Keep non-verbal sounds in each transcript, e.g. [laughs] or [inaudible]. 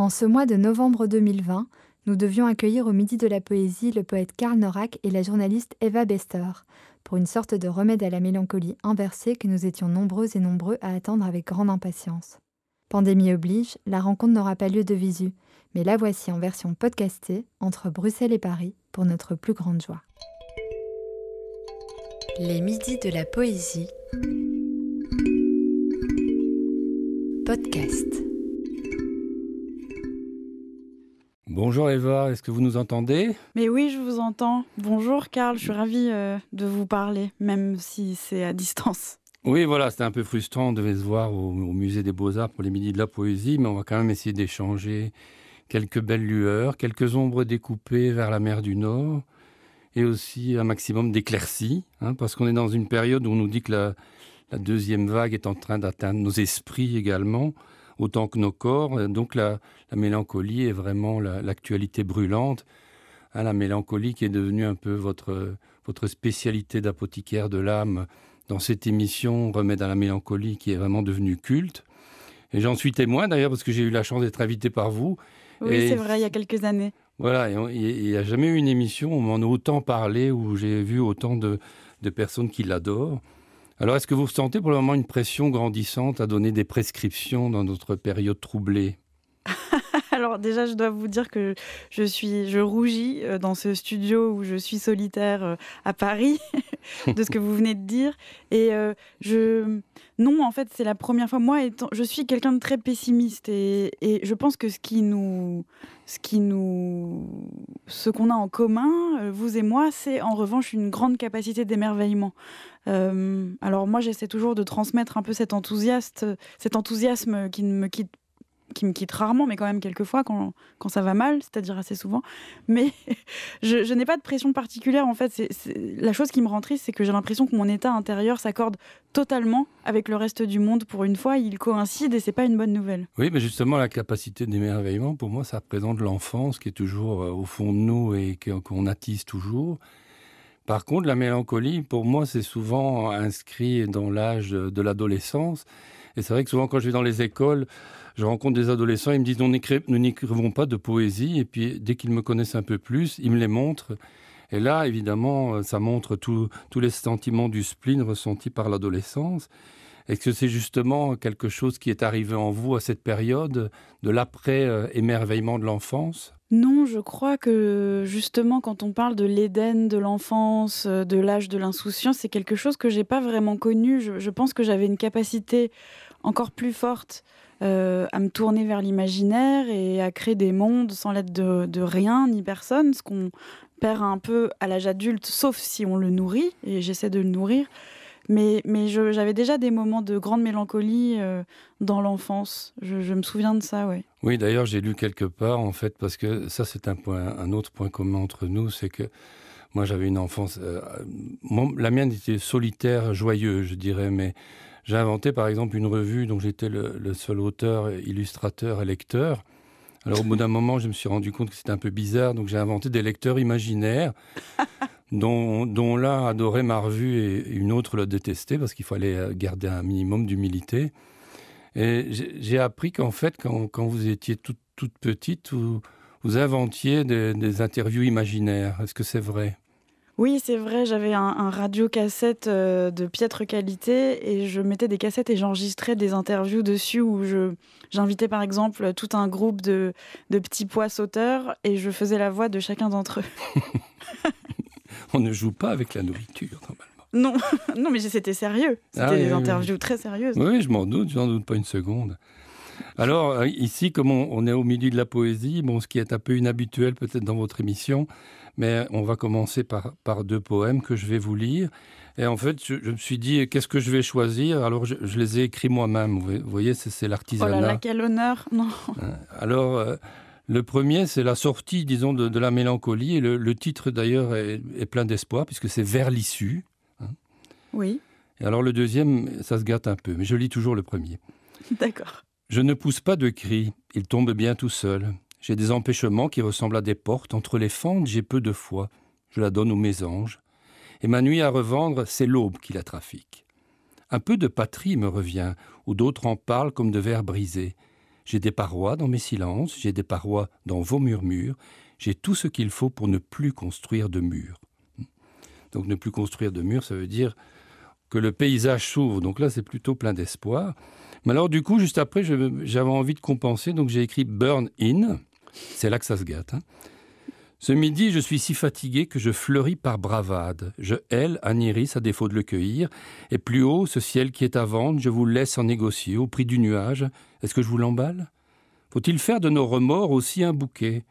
En ce mois de novembre 2020, nous devions accueillir au Midi de la Poésie le poète Karl Norak et la journaliste Eva Bester, pour une sorte de remède à la mélancolie inversée que nous étions nombreux et nombreux à attendre avec grande impatience. Pandémie oblige, la rencontre n'aura pas lieu de visu, mais la voici en version podcastée entre Bruxelles et Paris pour notre plus grande joie. Les Midis de la Poésie Podcast. Bonjour Eva, est-ce que vous nous entendez Mais oui, je vous entends. Bonjour Karl, je suis ravie euh, de vous parler, même si c'est à distance. Oui, voilà, c'était un peu frustrant. On devait se voir au, Musée des Beaux-Arts pour les Midis de la Poésie, mais on va quand même essayer d'échanger quelques belles lueurs, quelques ombres découpées vers la mer du Nord, et aussi un maximum d'éclaircies, hein, parce qu'on est dans une période où on nous dit que la deuxième vague est en train d'atteindre nos esprits également autant que nos corps. Euh, donc la, mélancolie est vraiment l'actualité brûlante. Hein, la mélancolie qui est devenue un peu votre, votre spécialité d'apothicaire de l'âme dans cette émission Remède à la mélancolie qui est vraiment devenue culte. Et j'en suis témoin d'ailleurs parce que j'ai eu la chance d'être invité par vous. Oui, c'est vrai, il y a quelques années. Voilà, il n'y a jamais eu une émission où on m'en a autant parlé, où j'ai vu autant de personnes qui l'adorent. Alors, est-ce que vous sentez pour le moment une pression grandissante à donner des prescriptions dans notre période troublée déjà, je dois vous dire que je suis, je rougis euh, dans ce studio où je suis solitaire euh, à Paris [laughs] de ce que vous venez de dire. Et euh, je, non, en fait, c'est la première fois. Moi, je suis quelqu'un de très pessimiste et, je pense que ce qui nous, ce qui nous, ce qu'on a en commun, vous et moi, c'est en revanche une grande capacité d'émerveillement. alors moi, j'essaie toujours de transmettre un peu cet cet enthousiasme qui ne me quitte qui me quitte rarement, mais quand même quelquefois quand, quand ça va mal, c'est-à-dire assez souvent. Mais [laughs] je, n'ai pas de pression particulière en fait. c'est la chose qui me rend triste, c'est que j'ai l'impression que mon état intérieur s'accorde totalement avec le reste du monde pour une fois. Il coïncide et c'est pas une bonne nouvelle. Oui, mais justement, la capacité d'émerveillement, pour moi, ça représente l'enfance qui est toujours euh, au fond de nous et qu'on attise toujours. Par contre, la mélancolie, pour moi, c'est souvent inscrit dans l'âge de l'adolescence. Et c'est vrai que souvent, quand je vais dans les écoles, je rencontre des adolescents, ils me disent nous n'écrivons pas de poésie. Et puis, dès qu'ils me connaissent un peu plus, ils me les montrent. Et là, évidemment, euh, ça montre tous les sentiments du spleen ressentis par l'adolescence. Est-ce que c'est justement quelque chose qui est arrivé en vous à cette période de l'après-émerveillement euh, de l'enfance non, je crois que justement quand on parle de l'Éden, de l'enfance, euh, de l'âge de l'insouciance, c'est quelque chose que j'ai pas vraiment connu. Je, pense que j'avais une capacité encore plus forte euh, à me tourner vers l'imaginaire et à créer des mondes sans l'aide de, rien ni personne, ce qu'on perd un peu à l'âge adulte, sauf si on le nourrit, et j'essaie de le nourrir. Mais, j'avais déjà des moments de grande mélancolie euh, dans l'enfance. Je, me souviens de ça, oui. Oui, d'ailleurs, j'ai lu quelque part, en fait, parce que ça, c'est un, un autre point commun entre nous, c'est que moi, j'avais une enfance. Euh, la mienne était solitaire, joyeuse, je dirais, mais j'ai inventé, par exemple, une revue dont j'étais le, le, seul auteur, illustrateur et lecteur. Alors, au bout d'un [laughs] moment, je me suis rendu compte que c'était un peu bizarre, donc j'ai inventé des lecteurs imaginaires dont, dont l'un adorait ma revue et une autre la détestait parce qu'il fallait euh, garder un minimum d'humilité. Et j'ai appris qu'en fait, quand, vous étiez toute, petite, vous, inventiez des, interviews imaginaires. Est-ce que c'est vrai oui, c'est vrai, j'avais un, radiocassette radio-cassette euh, de piètre qualité et je mettais des cassettes et j'enregistrais des interviews dessus où j'invitais par exemple tout un groupe de, de petits pois sauteurs et je faisais la voix de chacun d'entre eux. [laughs] [laughs] on ne joue pas avec la nourriture, normalement. Non, [laughs] non mais c'était sérieux. Ah c'était des interviews très sérieuses. Oui, je m'en doute, je n'en doute pas une seconde. Alors, euh, ici, comme on, est au milieu de la poésie, bon, ce qui est un peu inhabituel peut-être dans votre émission, mais on va commencer par, deux poèmes que je vais vous lire. Et en fait, je, me suis dit, qu'est-ce que je vais choisir Alors, je, les ai écrits moi-même. Vous voyez, c'est l'artisanat. Oh là là, quel honneur Non. Euh, alors. Euh, le premier, c'est la sortie, disons, de, la mélancolie. Et le, titre, d'ailleurs, est, plein d'espoir, puisque c'est Vers l'issue. Hein. Oui. Et alors le deuxième, ça se gâte un peu, mais je lis toujours le premier. [laughs] D'accord. Je ne pousse pas de cris, il tombe bien tout seul. J'ai des empêchements qui ressemblent à des portes. Entre les fentes, j'ai peu de foi. Je la donne aux mésanges. Et ma nuit à revendre, c'est l'aube qui la trafique. Un peu de patrie me revient, où d'autres en parlent comme de verres brisés. J'ai des parois dans mes silences, j'ai des parois dans vos murmures, j'ai tout ce qu'il faut pour ne plus construire de murs. Donc ne plus construire de murs, ça veut dire que le paysage s'ouvre. Donc là, c'est plutôt plein d'espoir. Mais alors du coup, juste après, j'avais envie de compenser, donc j'ai écrit Burn In. C'est là que ça se gâte. Hein. Ce midi, je suis si fatigué que je fleuris par bravade. Je hèle iris à défaut de le cueillir, et plus haut, ce ciel qui est à vendre, je vous laisse en négocier au prix du nuage. Est-ce que je vous l'emballe Faut-il faire de nos remords aussi un bouquet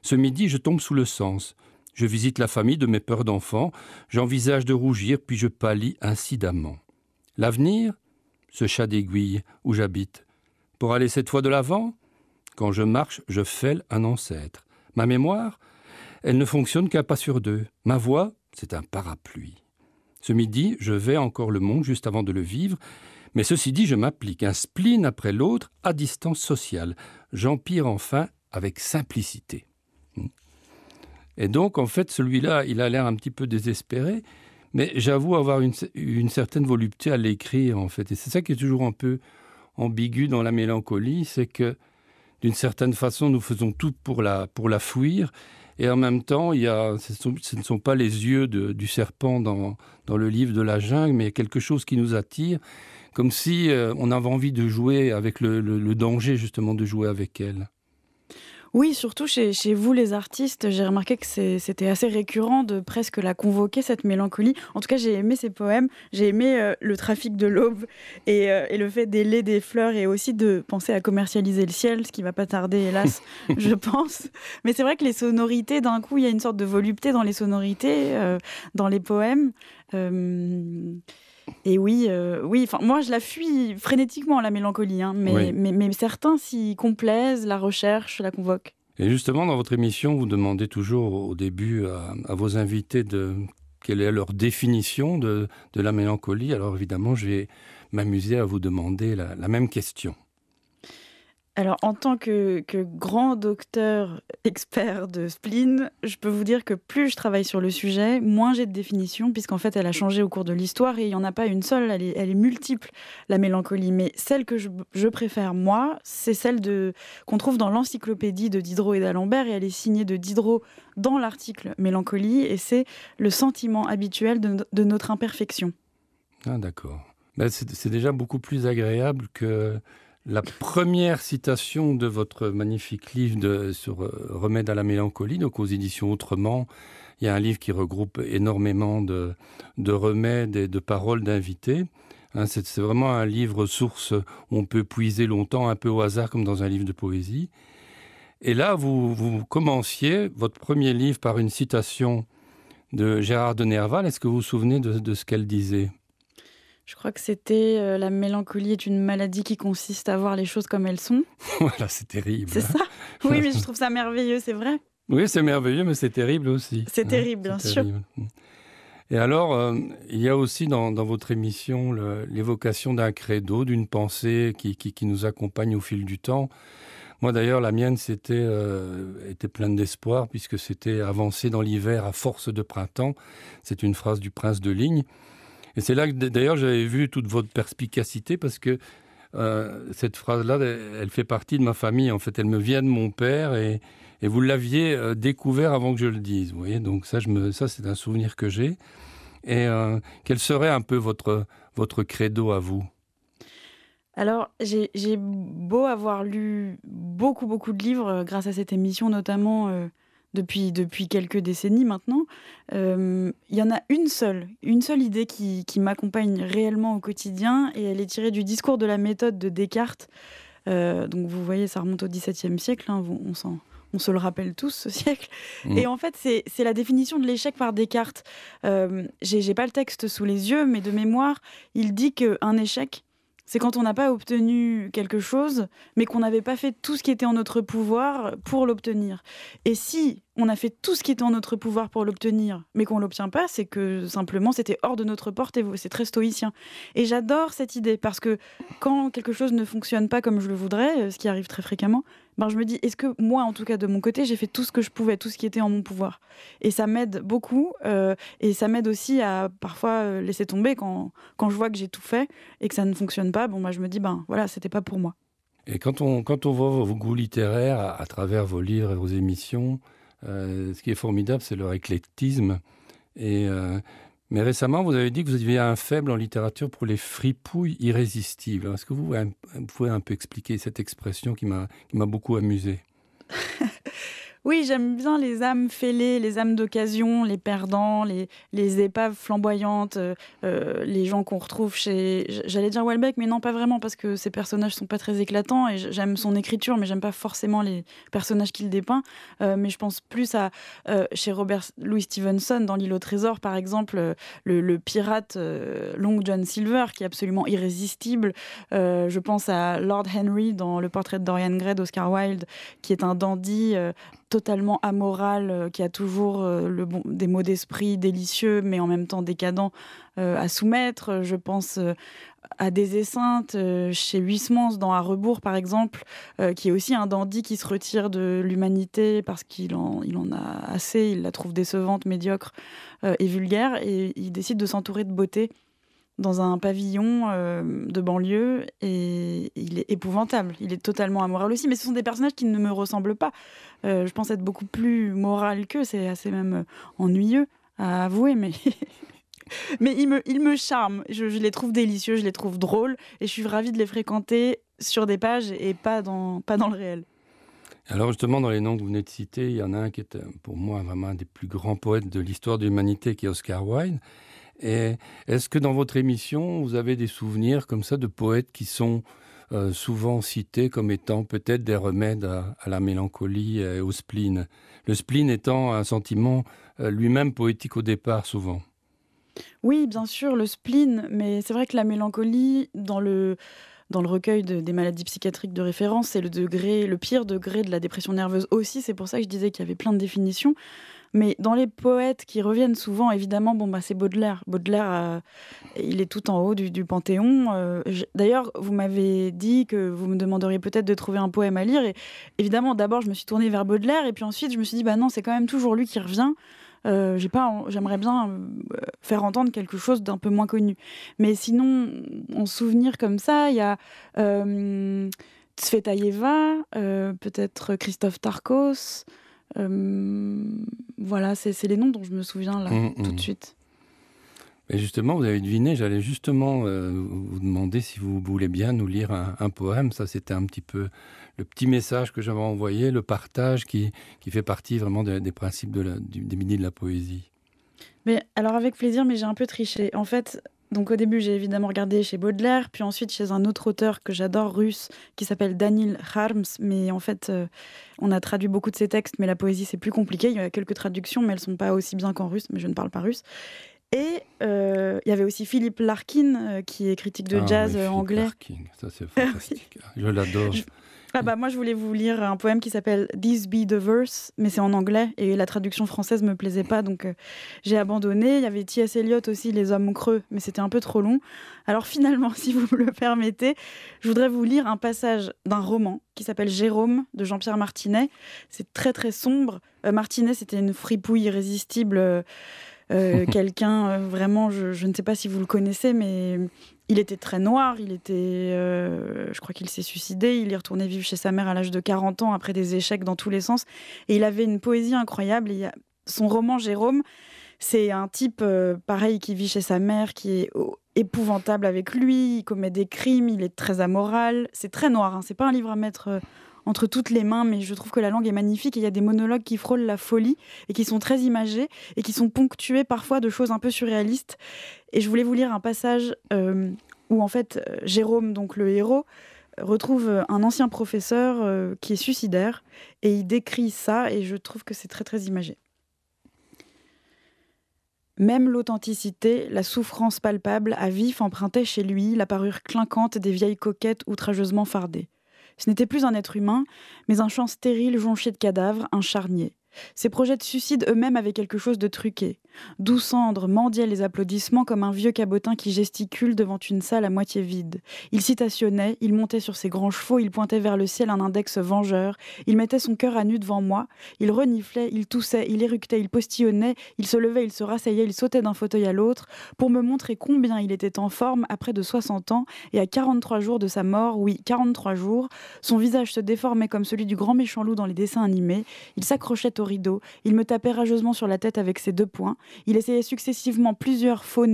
Ce midi, je tombe sous le sens. Je visite la famille de mes peurs d'enfant, j'envisage de rougir, puis je pâlis incidemment. L'avenir Ce chat d'aiguille, où j'habite. Pour aller cette fois de l'avant Quand je marche, je fêle un ancêtre. Ma mémoire elle ne fonctionne qu'à pas sur deux. Ma voix, c'est un parapluie. Ce midi, je vais encore le monde juste avant de le vivre, mais ceci dit, je m'applique un spleen après l'autre à distance sociale. J'empire enfin avec simplicité. Et donc, en fait, celui-là, il a l'air un petit peu désespéré, mais j'avoue avoir une, une, certaine volupté à l'écrire, en fait. Et c'est ça qui est toujours un peu ambigu dans la mélancolie, c'est que, d'une certaine façon, nous faisons tout pour la, pour la fuir, et en même temps, il y a, ce, ne sont pas les yeux du serpent dans, le livre de la jungle, mais quelque chose qui nous attire, comme si euh, on avait envie de jouer avec le danger justement de jouer avec elle. Oui, surtout chez, vous les artistes, j'ai remarqué que c'était assez récurrent de presque la convoquer, cette mélancolie. En tout cas, j'ai aimé ses poèmes, j'ai aimé euh, le trafic de l'aube et, euh, le fait d'ailer des fleurs et aussi de penser à commercialiser le ciel, ce qui va pas tarder, hélas, [laughs] je pense. Mais c'est vrai que les sonorités, d'un coup, il y a une sorte de volupté dans les sonorités, euh, dans les poèmes. Et oui, euh, oui. moi, je la fuis frénétiquement la mélancolie, hein, mais, certains s'y complaisent, la recherchent, la convoquent. Et justement, dans votre émission, vous demandez toujours au début à, vos invités de quelle est leur définition de, la mélancolie. Alors évidemment, je vais m'amuser à vous demander la même question. Alors, en tant que, grand docteur expert de spleen, je peux vous dire que plus je travaille sur le sujet, moins j'ai de définition, puisqu'en fait, elle a changé au cours de l'histoire et il n'y en a pas une seule, elle est, multiple, la mélancolie. Mais celle que je, préfère, moi, c'est celle qu'on trouve dans l'encyclopédie de Diderot et d'Alembert, et elle est signée de Diderot dans l'article Mélancolie, et c'est le sentiment habituel de, notre imperfection. Ah, d'accord. Bah, c'est déjà beaucoup plus agréable que la première citation de votre magnifique livre sur euh, Remède à la mélancolie, donc aux éditions Autrement, il y a un livre qui regroupe énormément de, remèdes et de paroles d'invités. Hein, c'est, vraiment un livre source où on peut puiser longtemps, un peu au hasard comme dans un livre de poésie. Et là, vous, commenciez votre premier livre par une citation de Gérard de Nerval. Est-ce que vous vous souvenez de ce qu'elle disait je crois que c'était euh, La mélancolie est une maladie qui consiste à voir les choses comme elles sont. [laughs] voilà, c'est terrible. C'est ça [laughs] Oui, mais je trouve ça merveilleux, c'est vrai. Oui, c'est merveilleux, mais c'est terrible aussi. C'est terrible, bien sûr. Et alors, euh, il y a aussi dans, votre émission l'évocation d'un credo, d'une pensée qui, nous accompagne au fil du temps. Moi d'ailleurs, la mienne c'était euh, était pleine d'espoir puisque c'était avancer dans l'hiver à force de printemps. C'est une phrase du prince de Ligne. Et c'est là que d'ailleurs j'avais vu toute votre perspicacité parce que euh, cette phrase-là, elle fait partie de ma famille. En fait, elle me vient de mon père et, vous l'aviez euh, découvert avant que je le dise. Vous voyez, donc ça, je ça c'est un souvenir que j'ai. Et euh, quel serait un peu votre, votre credo à vous alors, j'ai beau avoir lu beaucoup, beaucoup de livres grâce à cette émission, notamment depuis, depuis quelques décennies maintenant, euh, il y en a une seule, une seule idée qui, m'accompagne réellement au quotidien, et elle est tirée du discours de la méthode de Descartes. Euh, donc vous voyez, ça remonte au XVIIe siècle, hein, on, on se le rappelle tous ce siècle. Mm. Et en fait, c'est la définition de l'échec par Descartes. Euh, J'ai pas le texte sous les yeux, mais de mémoire, il dit qu'un échec, c'est quand on n'a pas obtenu quelque chose, mais qu'on n'avait pas fait tout ce qui était en notre pouvoir pour l'obtenir. Et si on a fait tout ce qui était en notre pouvoir pour l'obtenir, mais qu'on ne l'obtient pas, c'est que simplement c'était hors de notre porte et c'est très stoïcien. Et j'adore cette idée parce que quand quelque chose ne fonctionne pas comme je le voudrais, ce qui arrive très fréquemment, ben, je me dis, est-ce que moi, en tout cas de mon côté, j'ai fait tout ce que je pouvais, tout ce qui était en mon pouvoir Et ça m'aide beaucoup, euh, et ça m'aide aussi à parfois euh, laisser tomber quand, quand je vois que j'ai tout fait et que ça ne fonctionne pas. Bon, moi, ben, je me dis, ben voilà, c'était pas pour moi. Et quand on, quand on voit vos goûts littéraires à, travers vos livres et vos émissions, euh, ce qui est formidable, c'est leur éclectisme. Et mais récemment, vous avez dit que vous aviez un faible en littérature pour les fripouilles irrésistibles. Est-ce que vous, pouvez un peu expliquer cette expression qui m'a beaucoup amusé [laughs] Oui, j'aime bien les âmes fêlées, les âmes d'occasion, les perdants, les, épaves flamboyantes, euh, euh, les gens qu'on retrouve chez. J'allais dire Welbeck, mais non, pas vraiment, parce que ses personnages sont pas très éclatants et j'aime son écriture, mais j'aime pas forcément les personnages qu'il dépeint. Euh, mais je pense plus à chez Robert Louis Stevenson dans L'île au trésor, par exemple, le pirate Long John Silver, qui est absolument irrésistible. je pense à Lord Henry dans Le portrait de Dorian Gray d'Oscar Wilde, qui est un dandy totalement amoral, euh, qui a toujours euh, des mots d'esprit délicieux, mais en même temps décadents euh, à soumettre. Je pense à des esseintes chez Huysmans dans À rebours par exemple, qui est aussi un dandy qui se retire de l'humanité parce qu'il en, a assez, il la trouve décevante, médiocre et vulgaire, et il décide de s'entourer de beauté dans un pavillon euh, de banlieue et il est épouvantable. Il est totalement amoral aussi, mais ce sont des personnages qui ne me ressemblent pas. Euh, je pense être beaucoup plus moral qu'eux, c'est assez même euh, ennuyeux à avouer, mais, [laughs] mais ils, me, charme me charment. Je, les trouve délicieux, je les trouve drôles et je suis ravie de les fréquenter sur des pages et pas dans, pas dans le réel. Alors justement, dans les noms que vous venez de citer, il y en a un qui est pour moi vraiment un des plus grands poètes de l'histoire de l'humanité, qui est Oscar Wilde. Est-ce que dans votre émission, vous avez des souvenirs comme ça de poètes qui sont euh, souvent cités comme étant peut-être des remèdes à, la mélancolie et au spleen Le spleen étant un sentiment euh, lui-même poétique au départ souvent. Oui, bien sûr, le spleen, mais c'est vrai que la mélancolie, dans le, dans le recueil des maladies psychiatriques de référence, c'est le pire degré de la dépression nerveuse aussi. C'est pour ça que je disais qu'il y avait plein de définitions. Mais dans les poètes qui reviennent souvent, évidemment, bon, bah, c'est Baudelaire. Baudelaire, euh, il est tout en haut du, Panthéon. Euh, d'ailleurs, vous m'avez dit que vous me demanderiez peut-être de trouver un poème à lire. Et évidemment, d'abord, je me suis tournée vers Baudelaire. Et puis ensuite, je me suis dit, bah non, c'est quand même toujours lui qui revient. Euh, j'aimerais bien faire entendre quelque chose d'un peu moins connu. Mais sinon, en souvenir comme ça, il y a Yeva, peut-être Christophe Tarkos. Euh, voilà, c'est les noms dont je me souviens là, mmh, tout de mmh. suite. Mais justement, vous avez deviné, j'allais justement euh, vous demander si vous voulez bien nous lire un, poème. Ça, c'était un petit peu le petit message que j'avais envoyé, le partage qui, qui fait partie vraiment des principes de la, des mini de la poésie. Mais alors avec plaisir, mais j'ai un peu triché. En fait, donc au début, j'ai évidemment regardé chez Baudelaire, puis ensuite chez un autre auteur que j'adore, russe, qui s'appelle Daniel Harms. Mais en fait, euh, on a traduit beaucoup de ses textes, mais la poésie, c'est plus compliqué. Il y a quelques traductions, mais elles sont pas aussi bien qu'en russe, mais je ne parle pas russe. Et euh, il y avait aussi Philippe Larkin, euh, qui est critique de ah jazz anglais. anglais. Larkin, ça c'est fantastique. [laughs] Ah je l'adore. Ah bah, moi, je voulais vous lire un poème qui s'appelle This Be the Verse, mais c'est en anglais et la traduction française me plaisait pas, donc euh, j'ai abandonné. Il y avait T.S. Eliot aussi, Les Hommes Creux, mais c'était un peu trop long. Alors finalement, [laughs] si vous me le permettez, je voudrais vous lire un passage d'un roman qui s'appelle Jérôme de Jean-Pierre Martinet. C'est très très sombre. Euh, Martinet, c'était une fripouille irrésistible. Euh, [laughs] Euh, quelqu'un, euh, vraiment, je, ne sais pas si vous le connaissez, mais il était très noir, il était, euh, je crois qu'il s'est suicidé, il est retourné vivre chez sa mère à l'âge de 40 ans après des échecs dans tous les sens, et il avait une poésie incroyable. son roman Jérôme, c'est un type pareil qui vit chez sa mère, qui est épouvantable avec lui, il commet des crimes, il est très amoral, c'est très noir, hein. c'est pas un livre à mettre entre toutes les mains, mais je trouve que la langue est magnifique. Il y a des monologues qui frôlent la folie et qui sont très imagés et qui sont ponctués parfois de choses un peu surréalistes. Et je voulais vous lire un passage euh, où en fait euh, Jérôme, donc le héros, retrouve euh, un ancien professeur qui est suicidaire et il décrit ça et je trouve que c'est très très imagé. Même l'authenticité, la souffrance palpable à vif emprunté chez lui la parure clinquante des vieilles coquettes outrageusement fardées. Ce n'était plus un être humain, mais un champ stérile jonché de cadavres, un charnier. Ces projets de suicide eux-mêmes avaient quelque chose de truqué. Doux Cendre mendiait les applaudissements comme un vieux cabotin qui gesticule devant une salle à moitié vide. Il citationnait, il montait sur ses grands chevaux, il pointait vers le ciel un index vengeur, il mettait son cœur à nu devant moi, il reniflait, il toussait, il éructait, il postillonnait, il se levait, il se rassaillait, il sautait d'un fauteuil à l'autre, pour me montrer combien il était en forme à près de 60 ans et à 43 jours de sa mort, oui, 43 jours, son visage se déformait comme celui du grand méchant loup dans les dessins animés, il s'accrochait au rideau. Il me tapait rageusement sur la tête avec ses deux poings. Il essayait successivement plusieurs faux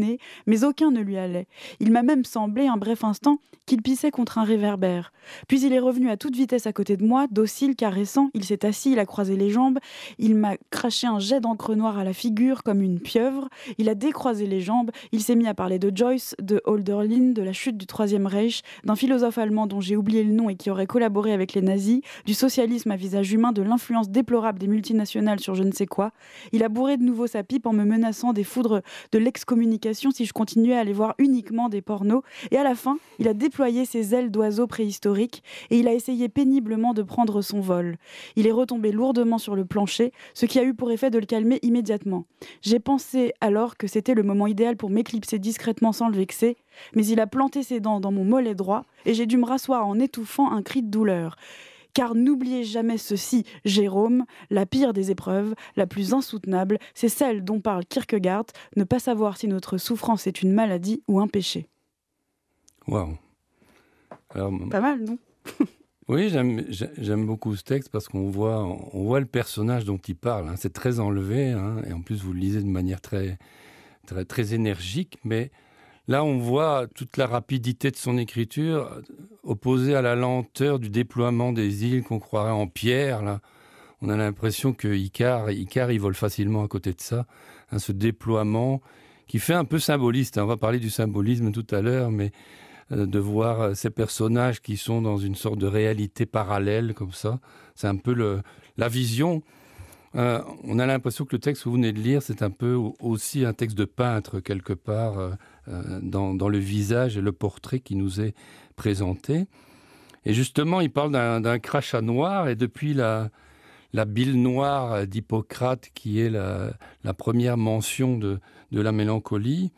mais aucun ne lui allait. Il m'a même semblé, un bref instant, qu'il pissait contre un réverbère. Puis il est revenu à toute vitesse à côté de moi, docile, caressant. Il s'est assis, il a croisé les jambes. Il m'a craché un jet d'encre noire à la figure, comme une pieuvre. Il a décroisé les jambes. Il s'est mis à parler de Joyce, de Holderlin, de la chute du Troisième Reich, d'un philosophe allemand dont j'ai oublié le nom et qui aurait collaboré avec les nazis, du socialisme à visage humain, de l'influence déplorable des multinationales sur je ne sais quoi. Il a bourré de nouveau sa pipe en me menaçant des foudres de l'excommunication si je continuais à aller voir uniquement des pornos. Et à la fin, il a déployé ses ailes d'oiseau préhistorique et il a essayé péniblement de prendre son vol. Il est retombé lourdement sur le plancher, ce qui a eu pour effet de le calmer immédiatement. J'ai pensé alors que c'était le moment idéal pour m'éclipser discrètement sans le vexer, mais il a planté ses dents dans mon mollet droit et j'ai dû me rasseoir en étouffant un cri de douleur. Car n'oubliez jamais ceci, Jérôme, la pire des épreuves, la plus insoutenable, c'est celle dont parle Kierkegaard, ne pas savoir si notre souffrance est une maladie ou un péché. Waouh. Pas mal, non [laughs] Oui, j'aime beaucoup ce texte parce qu'on voit, on voit le personnage dont il parle. Hein. C'est très enlevé, hein, et en plus vous le lisez de manière très, très, très énergique, mais Là, on voit toute la rapidité de son écriture opposée à la lenteur du déploiement des îles qu'on croirait en pierre. Là. On a l'impression que Icar, Icar, il vole facilement à côté de ça. Hein, ce déploiement qui fait un peu symboliste. Hein. On va parler du symbolisme tout à l'heure, mais euh, de voir euh, ces personnages qui sont dans une sorte de réalité parallèle comme ça, c'est un peu la vision euh, on a l'impression que le texte que vous venez de lire, c'est un peu aussi un texte de peintre quelque part euh, euh, dans, le visage et le portrait qui nous est présenté. Et justement, il parle d'un crachat noir et depuis la, bile noire d'Hippocrate qui est la, première mention de la mélancolie,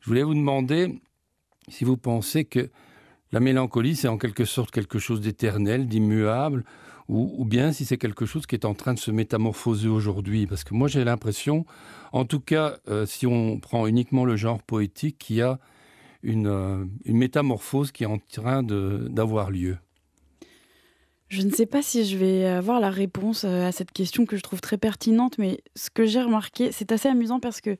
je voulais vous demander si vous pensez que la mélancolie, c'est en quelque sorte quelque chose d'éternel, d'immuable, ou, bien si c'est quelque chose qui est en train de se métamorphoser aujourd'hui. Parce que moi j'ai l'impression, en tout cas euh, si on prend uniquement le genre poétique, qu'il y a une, euh, métamorphose qui est en train d'avoir lieu. Je ne sais pas si je vais avoir la réponse euh, à cette question que je trouve très pertinente, mais ce que j'ai remarqué, c'est assez amusant parce que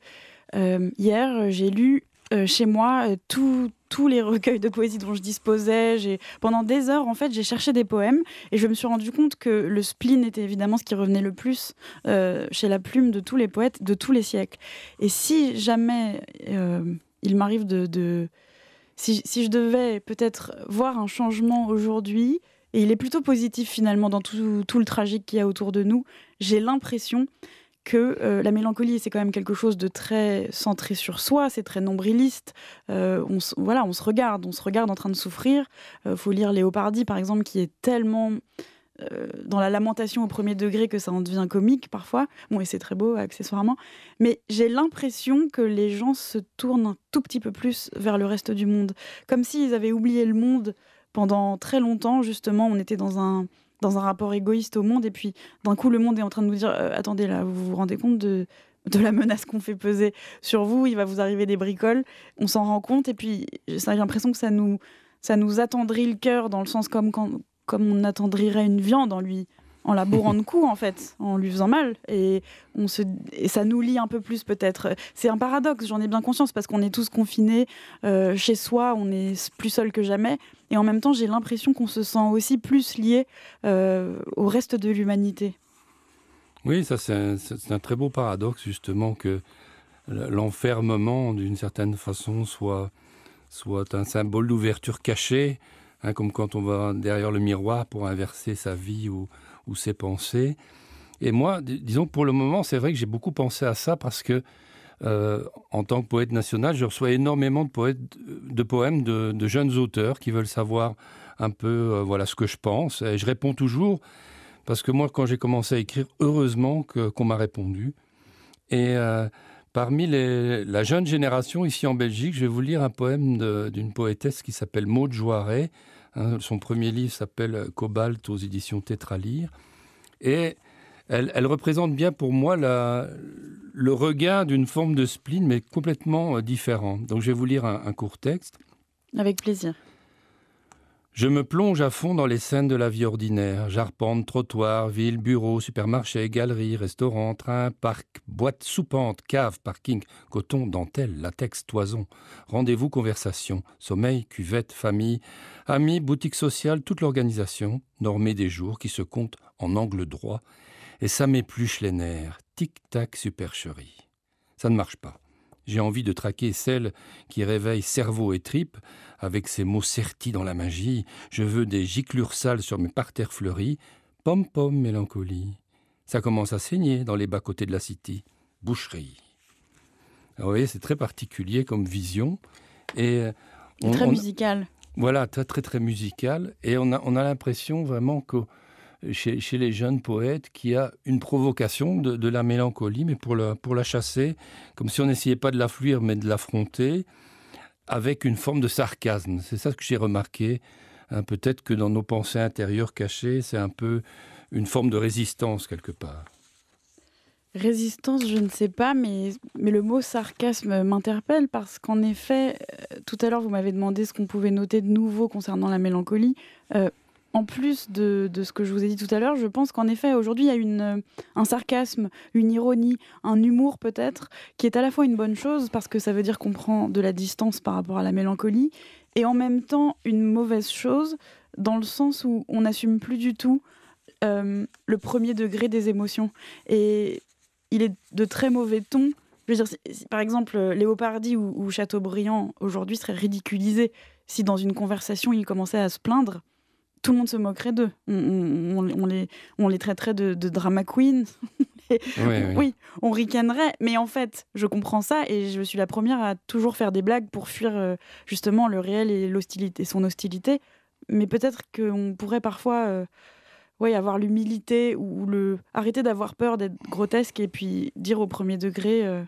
hier, j'ai lu chez moi tout, tous les recueils de poésie dont je disposais. J'ai pendant des heures en fait j'ai cherché des poèmes et je me suis rendu compte que le spleen était évidemment ce qui revenait le plus euh, chez la plume de tous les poètes de tous les siècles. Et si jamais euh, il m'arrive de, Si, je devais peut-être voir un changement aujourd'hui et il est plutôt positif finalement dans tout, tout le tragique qu'il y a autour de nous, j'ai l'impression que euh, la mélancolie, c'est quand même quelque chose de très centré sur soi, c'est très nombriliste. Euh, on, voilà, on se regarde, on se regarde en train de souffrir. Euh, faut lire Léopardi, par exemple, qui est tellement dans la lamentation au premier degré que ça en devient comique parfois. Bon, et c'est très beau accessoirement. Mais j'ai l'impression que les gens se tournent un tout petit peu plus vers le reste du monde. Comme s'ils avaient oublié le monde pendant très longtemps, justement, on était dans un dans un rapport égoïste au monde. Et puis, d'un coup, le monde est en train de nous dire euh, attendez, là, vous vous rendez compte de, de la menace qu'on fait peser sur vous Il va vous arriver des bricoles. On s'en rend compte. Et puis, j'ai l'impression que ça nous, ça nous attendrit le cœur dans le sens comme, comme on attendrirait une viande en lui en la bourrant de [laughs] coups, en fait, en lui faisant mal. Et, on se, et ça nous lie un peu plus, peut-être. C'est un paradoxe, j'en ai bien conscience, parce qu'on est tous confinés euh, chez soi, on est plus seul que jamais. Et en même temps, j'ai l'impression qu'on se sent aussi plus lié euh, au reste de l'humanité. Oui, ça, c'est un, un, très beau paradoxe, justement, que l'enfermement, d'une certaine façon, soit, soit un symbole d'ouverture cachée, hein, comme quand on va derrière le miroir pour inverser sa vie ou ou ses pensées. Et moi, disons, pour le moment, c'est vrai que j'ai beaucoup pensé à ça parce que, euh, en tant que poète national, je reçois énormément de, poètes, de poèmes de, jeunes auteurs qui veulent savoir un peu euh, voilà ce que je pense. Et je réponds toujours parce que moi, quand j'ai commencé à écrire, heureusement qu'on m'a répondu. Et euh, parmi la jeune génération ici en Belgique, je vais vous lire un poème d'une poétesse qui s'appelle Maud Joiret, Hein, son premier livre s'appelle Cobalt aux éditions Tétralire Et elle, représente bien pour moi le regain d'une forme de spleen, mais complètement euh, différent. Donc je vais vous lire un court texte. Avec plaisir. Je me plonge à fond dans les scènes de la vie ordinaire. J'arpente trottoir, ville, bureau, supermarchés, galeries, restaurants, trains, parc, boîtes soupantes, cave, parking, coton, dentelle, latex, toison, rendez-vous, conversation, sommeil, cuvette, famille, amis, boutique sociale, toute l'organisation, normée des jours qui se comptent en angle droit, et ça m'épluche les nerfs. Tic-tac, supercherie. Ça ne marche pas. J'ai envie de traquer celle qui réveille cerveau et tripes, avec ses mots sertis dans la magie. Je veux des giclures sales sur mes parterres fleuris. Pom-pom mélancolie. Ça commence à saigner dans les bas-côtés de la cité. Boucherie. Ah, vous voyez, c'est très particulier comme vision. Et euh, très musical. voilà, très, très, très musical. Et on a, l'impression vraiment que chez, les jeunes poètes qui a une provocation de, la mélancolie, mais pour la, pour la chasser, comme si on n'essayait pas de la fuir, mais de l'affronter, avec une forme de sarcasme. C'est ça que j'ai remarqué. Hein, peut-être que dans nos pensées intérieures cachées, c'est un peu une forme de résistance quelque part. Résistance, je ne sais pas, mais, mais le mot sarcasme m'interpelle parce qu'en effet, euh, tout à l'heure, vous m'avez demandé ce qu'on pouvait noter de nouveau concernant la mélancolie. Euh, en plus de, ce que je vous ai dit tout à l'heure, je pense qu'en effet, aujourd'hui, il y a un sarcasme, une ironie, un humour peut-être, qui est à la fois une bonne chose, parce que ça veut dire qu'on prend de la distance par rapport à la mélancolie, et en même temps une mauvaise chose, dans le sens où on n'assume plus du tout euh, le premier degré des émotions. Et il est de très mauvais ton. Je par exemple, Léopardi ou, ou Chateaubriand aujourd'hui seraient ridiculisés si dans une conversation ils commençaient à se plaindre tout le monde se moquerait d'eux. On, les, on les traiterait de, drama queen. [laughs] oui, on ricanerait. Mais en fait, je comprends ça et je suis la première à toujours faire des blagues pour fuir euh, justement le réel et l'hostilité, son hostilité. Mais peut-être qu'on pourrait parfois euh, ouais, avoir l'humilité ou le arrêter d'avoir peur d'être grotesque et puis dire au premier degré euh,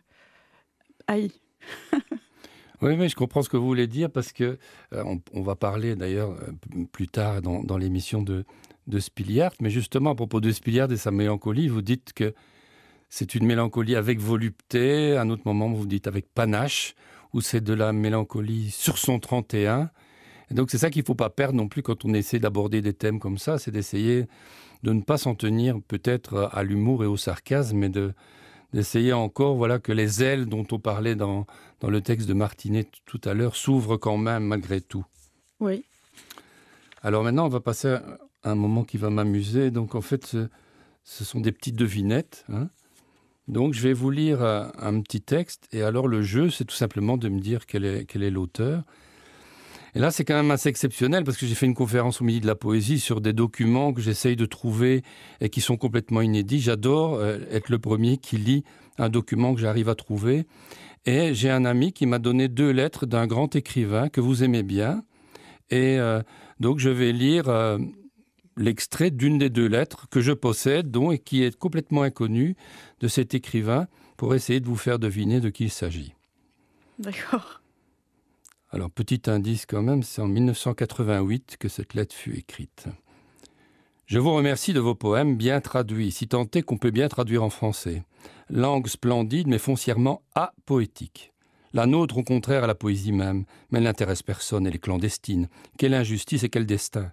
aïe. [laughs] Oui, mais je comprends ce que vous voulez dire parce que euh, on, va parler d'ailleurs euh, plus tard dans, l'émission de, de Spiliard, mais justement à propos de Spiliard et sa mélancolie, vous dites que c'est une mélancolie avec volupté, à un autre moment vous dites avec panache, ou c'est de la mélancolie sur son 31. Et donc c'est ça qu'il ne faut pas perdre non plus quand on essaie d'aborder des thèmes comme ça, c'est d'essayer de ne pas s'en tenir peut-être à l'humour et au sarcasme, mais de, d'essayer encore voilà que les ailes dont on parlait dans, le texte de Martinet tout à l'heure s'ouvrent quand même malgré tout. Oui. Alors maintenant, on va passer à un moment qui va m'amuser. Donc en fait, ce, sont des petites devinettes. Hein. Donc je vais vous lire euh, un, petit texte et alors le jeu, c'est tout simplement de me dire quel est l'auteur. Et là, c'est quand même assez exceptionnel parce que j'ai fait une conférence au Midi de la Poésie sur des documents que j'essaye de trouver et qui sont complètement inédits. J'adore euh, être le premier qui lit un document que j'arrive à trouver. Et j'ai un ami qui m'a donné deux lettres d'un grand écrivain que vous aimez bien. Et euh, donc, je vais lire euh, l'extrait d'une des deux lettres que je possède, dont et qui est complètement inconnue de cet écrivain, pour essayer de vous faire deviner de qui il s'agit. D'accord. Alors, petit indice quand même, c'est en 1988 que cette lettre fut écrite. Je vous remercie de vos poèmes bien traduits, si tant est qu'on peut bien traduire en français. Langue splendide, mais foncièrement apoétique. La nôtre, au contraire, à la poésie même, mais elle n'intéresse personne, elle est clandestine. Quelle injustice et quel destin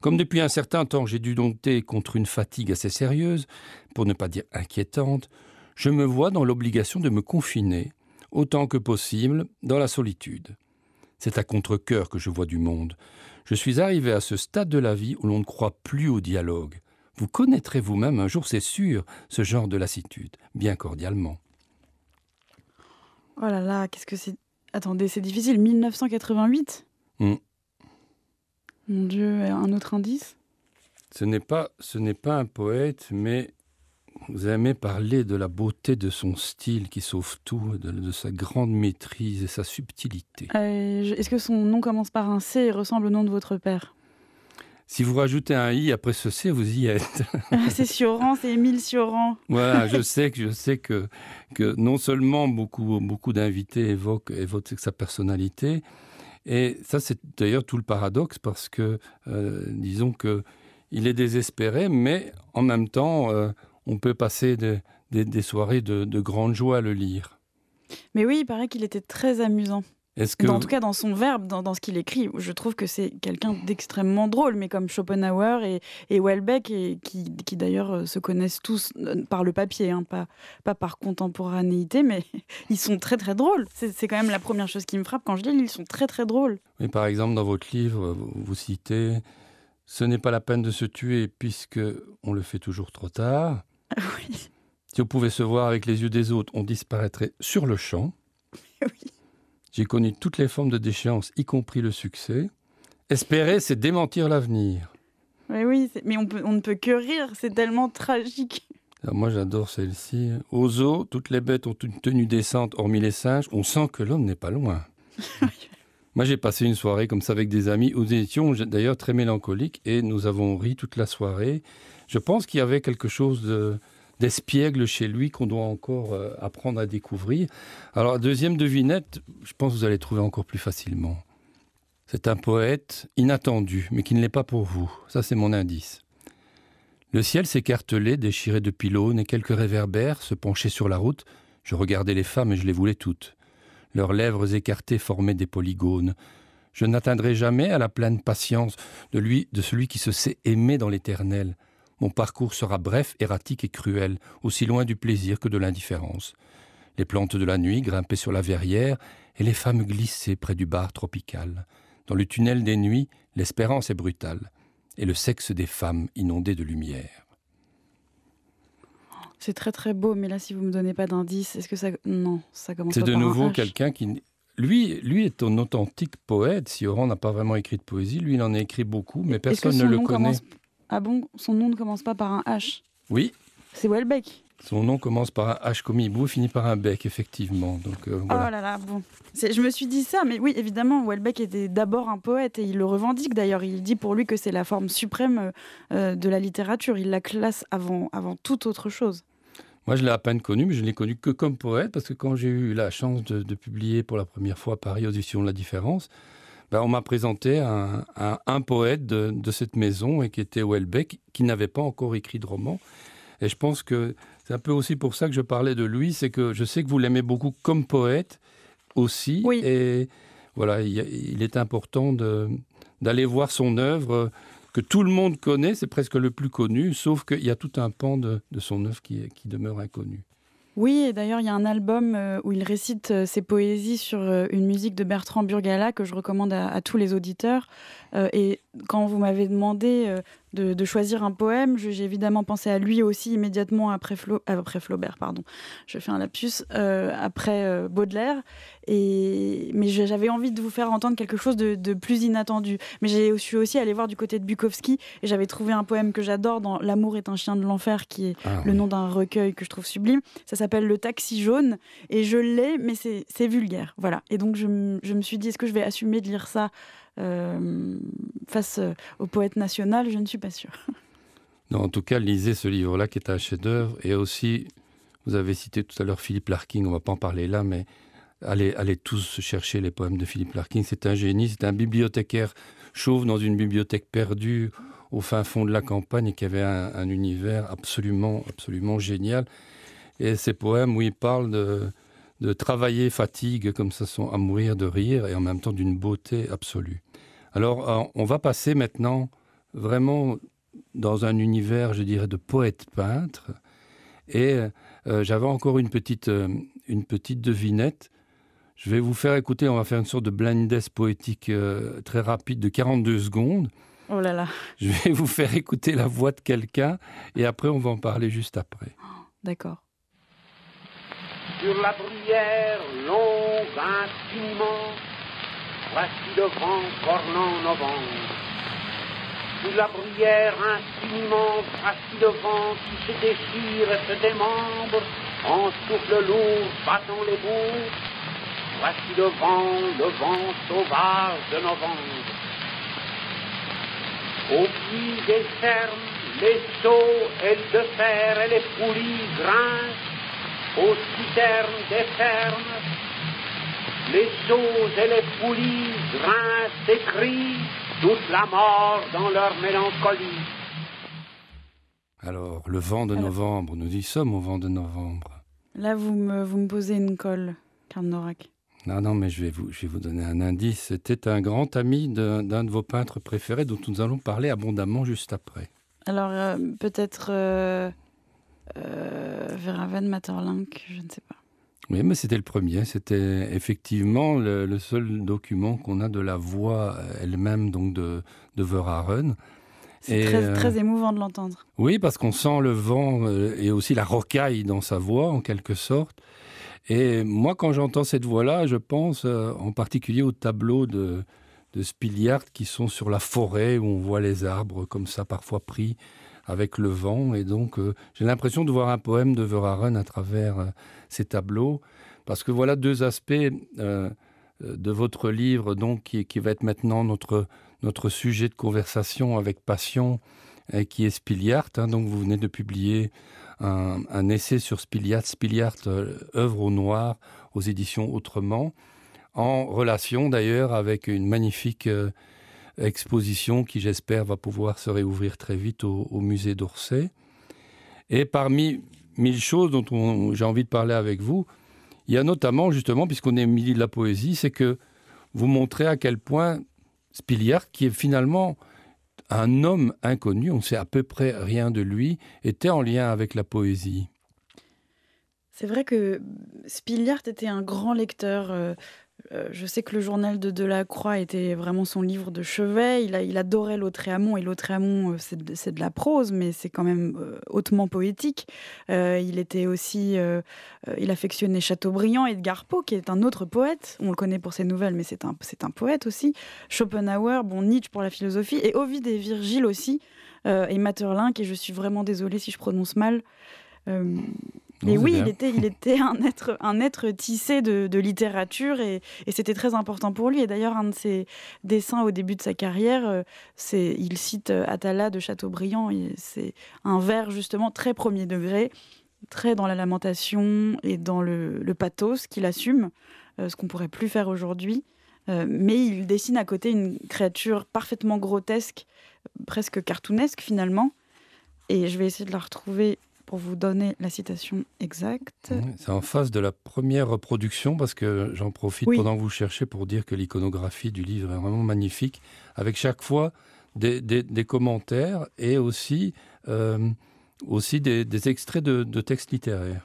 Comme depuis un certain temps j'ai dû dompter contre une fatigue assez sérieuse, pour ne pas dire inquiétante, je me vois dans l'obligation de me confiner, autant que possible, dans la solitude. C'est à contre-coeur que je vois du monde. Je suis arrivé à ce stade de la vie où l'on ne croit plus au dialogue. Vous connaîtrez vous-même un jour, c'est sûr, ce genre de lassitude, bien cordialement. Oh là là, qu'est-ce que c'est. Attendez, c'est difficile. 1988 hmm. Mon Dieu, un autre indice Ce n'est pas, ce n'est pas un poète, mais vous aimez parler de la beauté de son style qui sauve tout, de, sa grande maîtrise et sa subtilité. Euh, est-ce que son nom commence par un C et ressemble au nom de votre père si vous rajoutez un i après ce c, vous y êtes. [laughs] Ah, c'est Sioran, c'est Émile Sioran. voilà, je [laughs] sais que je sais que, que non seulement beaucoup beaucoup d'invités évoquent, sa personnalité, et ça c'est d'ailleurs tout le paradoxe parce que euh, disons que il est désespéré, mais en même temps, euh, on peut passer des, soirées de, grande joie à le lire. Mais oui, il paraît qu'il était très amusant. En tout cas, dans son verbe, dans, ce qu'il écrit, je trouve que c'est quelqu'un d'extrêmement drôle, mais comme Schopenhauer et, et Welbeck, qui, d'ailleurs euh, se connaissent tous euh, par le papier, hein, pas, par contemporanéité, mais [laughs] ils sont très très drôles. C'est quand même la première chose qui me frappe quand je lis, ils sont très très drôles. Et par exemple, dans votre livre, euh, vous, vous citez Ce n'est pas la peine de se tuer puisque on le fait toujours trop tard. [laughs] Si on pouvait se voir avec les yeux des autres, on disparaîtrait sur le champ. [laughs] J'ai connu toutes les formes de déchéance, y compris le succès. Espérer, c'est démentir l'avenir. Oui, oui, mais on, ne peut que rire, c'est tellement tragique. moi, j'adore celle-ci. Aux eaux, toutes les bêtes ont une tenue décente, hormis les singes. On sent que l'homme n'est pas loin. [laughs] Moi, j'ai passé une soirée comme ça avec des amis nous étions d'ailleurs très mélancoliques et nous avons ri toute la soirée. Je pense qu'il y avait quelque chose de, d'espiègle chez lui qu'on doit encore euh, apprendre à découvrir. Alors, deuxième devinette, je pense que vous allez trouver encore plus facilement. C'est un poète inattendu, mais qui ne l'est pas pour vous. Ça, c'est mon indice. Le ciel s'écartelait, déchiré de pylônes, et quelques réverbères se penchaient sur la route. Je regardais les femmes et je les voulais toutes. Leurs lèvres écartées formaient des polygones. Je n'atteindrai jamais à la pleine patience de lui, de celui qui se sait aimé dans l'éternel. Mon parcours sera bref, erratique et cruel, aussi loin du plaisir que de l'indifférence. Les plantes de la nuit grimpaient sur la verrière et les femmes glissaient près du bar tropical. Dans le tunnel des nuits, l'espérance est brutale et le sexe des femmes inondé de lumière. C'est très très beau, mais là, si vous me donnez pas d'indice, est-ce que ça. Non, ça commence par C'est de nouveau quelqu'un qui. Lui, lui est un authentique poète. Si Oran n'a pas vraiment écrit de poésie, lui, il en a écrit beaucoup, mais personne ne le connaît. Ah bon Son nom ne commence pas par un H Oui. C'est Welbeck. Son nom commence par un H comme et finit par un bec, effectivement. Donc, euh, Oh là là, bon. Je me suis dit ça, mais oui, évidemment, Welbeck était d'abord un poète et il le revendique d'ailleurs. Il dit pour lui que c'est la forme suprême euh, de la littérature. Il la classe avant, avant toute autre chose. Moi, je l'ai à peine connu, mais je l'ai connu que comme poète, parce que quand j'ai eu la chance de, publier pour la première fois Paris Audition de la différence, ben, on m'a présenté un, un, poète de, de, cette maison et qui était Welbeck, qui n'avait pas encore écrit de roman. Et je pense que c'est un peu aussi pour ça que je parlais de lui, c'est que je sais que vous l'aimez beaucoup comme poète aussi. Et voilà, il est important d'aller voir son œuvre euh, que tout le monde connaît, c'est presque le plus connu, sauf qu'il y a tout un pan de, son œuvre qui, qui demeure inconnu. Oui, et d'ailleurs, il y a un album euh, où il récite euh, ses poésies sur une musique de Bertrand Burgala que je recommande à, à tous les auditeurs. Et quand vous m'avez demandé euh, de, choisir un poème, j'ai évidemment pensé à lui aussi immédiatement après, euh, après Flaubert, pardon. Je fais un lapsus euh, après Baudelaire, et mais j'avais envie de vous faire entendre quelque chose de, plus inattendu. Mais j'ai aussi aussi allé voir du côté de Bukowski et j'avais trouvé un poème que j'adore dans L'amour est un chien de l'enfer, qui est ah le nom d'un recueil que je trouve sublime. Ça s'appelle Le taxi jaune et je l'ai, mais c'est vulgaire, voilà. Et donc je, je me suis dit est-ce que je vais assumer de lire ça euh, face euh, au poète national, je ne suis pas sûre. [laughs] Non, en tout cas, lisez ce livre-là qui est un chef-d'œuvre. Et aussi, vous avez cité tout à l'heure Philippe Larkin, on ne va pas en parler là, mais allez, allez tous chercher les poèmes de Philippe Larkin. C'est un génie, c'est un bibliothécaire chauve dans une bibliothèque perdue au fin fond de la campagne et qui avait un, univers absolument, absolument génial. Et ces poèmes où il parle de, de travailler fatigue comme ça sont à mourir de rire et en même temps d'une beauté absolue. Alors, euh, on va passer maintenant vraiment dans un univers, je dirais, de poète-peintre. Et euh, euh, j'avais encore une petite, une petite devinette. Je vais vous faire écouter, on va faire une sorte de blindesse poétique très rapide de 42 secondes. Oh là là. Je vais vous faire écouter la voix de quelqu'un et après on va en parler juste après. D'accord. Sur la bruyère, longue, infiniment, Voici le vent cornant novembre. Sous la bruyère infiniment Voici le vent qui se déchire et se démembre, en souffle lourd battant les bouts, voici le vent, le vent sauvage de novembre. Au puits des fermes, les seaux et de fer et les poulies grincent, aux citerne des fermes, les sauts et les poulies grincent et crient, toute la mort dans leur mélancolie. Alors, le vent de novembre, nous y sommes au vent de novembre. Là, vous me, vous me posez une colle, Carnorac. Non, non, mais je vais vous, je vais vous donner un indice. C'était un grand ami d'un de vos peintres préférés dont nous allons parler abondamment juste après. Alors, euh, peut-être euh, euh, je ne sais pas. Oui, mais c'était le premier. C'était effectivement le, seul document qu'on a de la voix euh, elle-même, donc de, de C'est euh, très, émouvant de l'entendre. Oui, parce qu'on sent le vent euh, et aussi la rocaille dans sa voix, en quelque sorte. Et moi, quand j'entends cette voix-là, je pense en particulier aux tableaux de, de qui sont sur la forêt, où on voit les arbres comme ça, parfois pris avec le vent. Et donc, j'ai l'impression de voir un poème de Verhaeren à travers ces tableaux, parce que voilà deux aspects euh, euh, de votre livre, donc qui, qui, va être maintenant notre, notre sujet de conversation avec passion, et qui est Spiliart. Hein. donc vous venez de publier un, essai sur Spiliart, Spiliart, euh, œuvre au noir, aux éditions Autrement, en relation d'ailleurs avec une magnifique exposition qui, j'espère, va pouvoir se réouvrir très vite au, au musée d'Orsay. Et parmi mille choses dont j'ai envie de parler avec vous. Il y a notamment, justement, puisqu'on est au milieu de la poésie, c'est que vous montrez à quel point Spiliard, qui est finalement un homme inconnu, on ne sait à peu près rien de lui, était en lien avec la poésie. C'est vrai que Spiliart était un grand lecteur euh, euh, je sais que le journal de Delacroix était vraiment son livre de chevet. Il, il adorait l'Autréamont. Et l'Autréamont, euh, c'est de, la prose, mais c'est quand même euh, hautement poétique. il était aussi. il affectionnait Chateaubriand, Edgar Poe, qui est un autre poète. On le connaît pour ses nouvelles, mais c'est un, poète aussi. Schopenhauer, bon, Nietzsche pour la philosophie. Et Ovid et Virgile aussi. et materlin Et je suis vraiment désolée si je prononce mal. Mais oui, il était, il était un, être, tissé de, littérature et, c'était très important pour lui. Et d'ailleurs, un de ses dessins au début de sa carrière, euh, c'est, il cite euh, Atala de Chateaubriand. C'est un vers justement très premier degré, très dans la lamentation et dans le, le pathos qu'il assume, euh, ce qu'on pourrait plus faire aujourd'hui. Mais il dessine à côté une créature parfaitement grotesque, presque cartoonesque finalement. Et je vais essayer de la retrouver pour vous donner la citation exacte. C'est en face de la première reproduction, parce que j'en profite pendant que vous cherchez pour dire que l'iconographie du livre est vraiment magnifique, avec chaque fois des, commentaires et aussi, euh, aussi des, extraits de, de textes littéraires.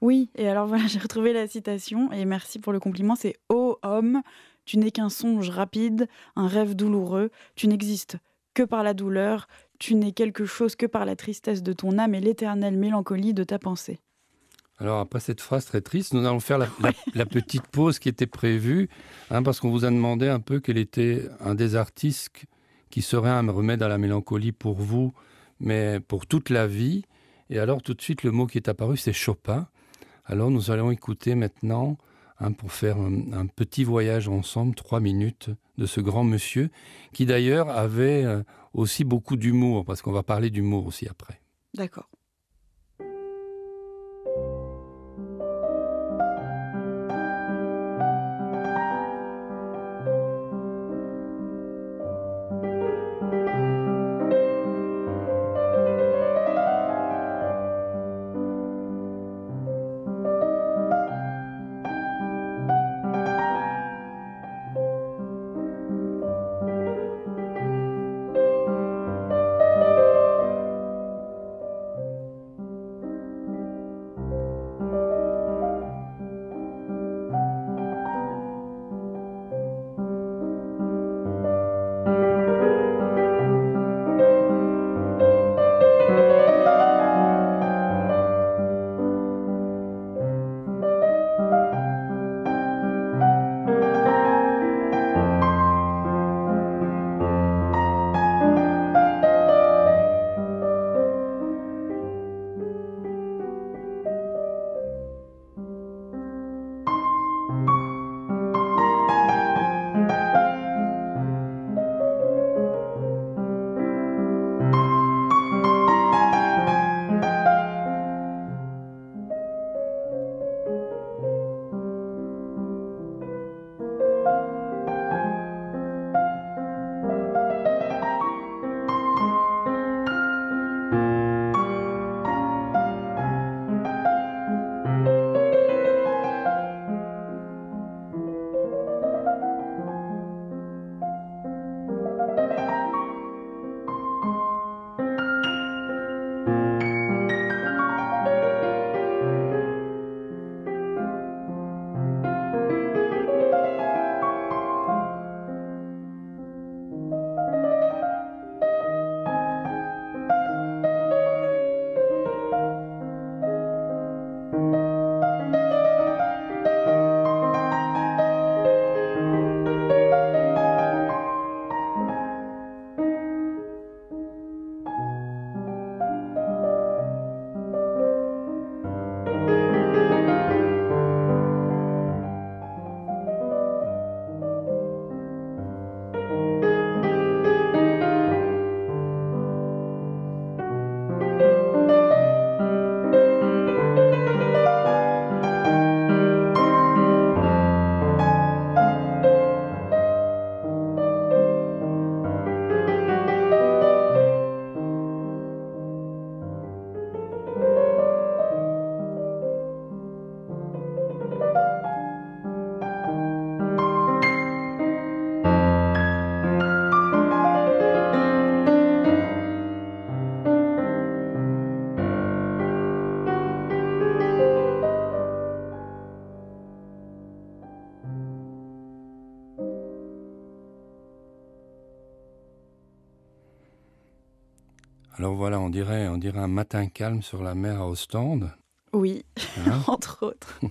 Oui, et alors voilà, [laughs] j'ai retrouvé la citation, et merci pour le compliment, c'est « Ô oh, homme, tu n'es qu'un songe rapide, un rêve douloureux, tu n'existes que par la douleur, tu n'es quelque chose que par la tristesse de ton âme et l'éternelle mélancolie de ta pensée. Alors, après cette phrase très triste, nous allons faire la, [laughs] petite pause qui était prévue, hein, parce qu'on vous a demandé un peu quel était un des artistes qui serait un remède à la mélancolie pour vous, mais pour toute la vie. Et alors, tout de suite, le mot qui est apparu, c'est Chopin. Alors, nous allons écouter maintenant Hein, pour faire un, petit voyage ensemble, trois minutes, de ce grand monsieur, qui d'ailleurs avait euh, aussi beaucoup d'humour, parce qu'on va parler d'humour aussi après. D'accord. Alors voilà, on dirait, on dirait un matin calme sur la mer à Ostende. Oui, hein [laughs] entre autres. [laughs]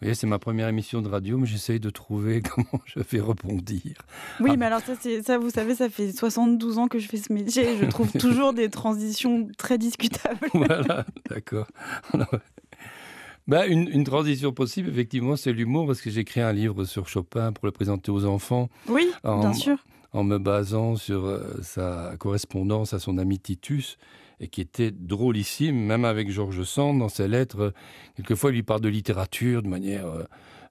Vous voyez, c'est ma première émission de radio, mais j'essaye de trouver [laughs] comment je fais rebondir. Oui, ah mais alors ça, ça, vous savez, ça fait 72 ans que je fais ce métier je trouve toujours des transitions très discutables. voilà, d'accord. Bah, une, transition possible, effectivement, c'est l'humour, parce que j'ai écrit un livre sur Chopin pour le présenter aux enfants. Oui, bien sûr en me basant sur euh, sa correspondance à son ami Titus, et qui était drôlissime, même avec Georges Sand, dans ses lettres. Euh, quelquefois, il lui parle de littérature de manière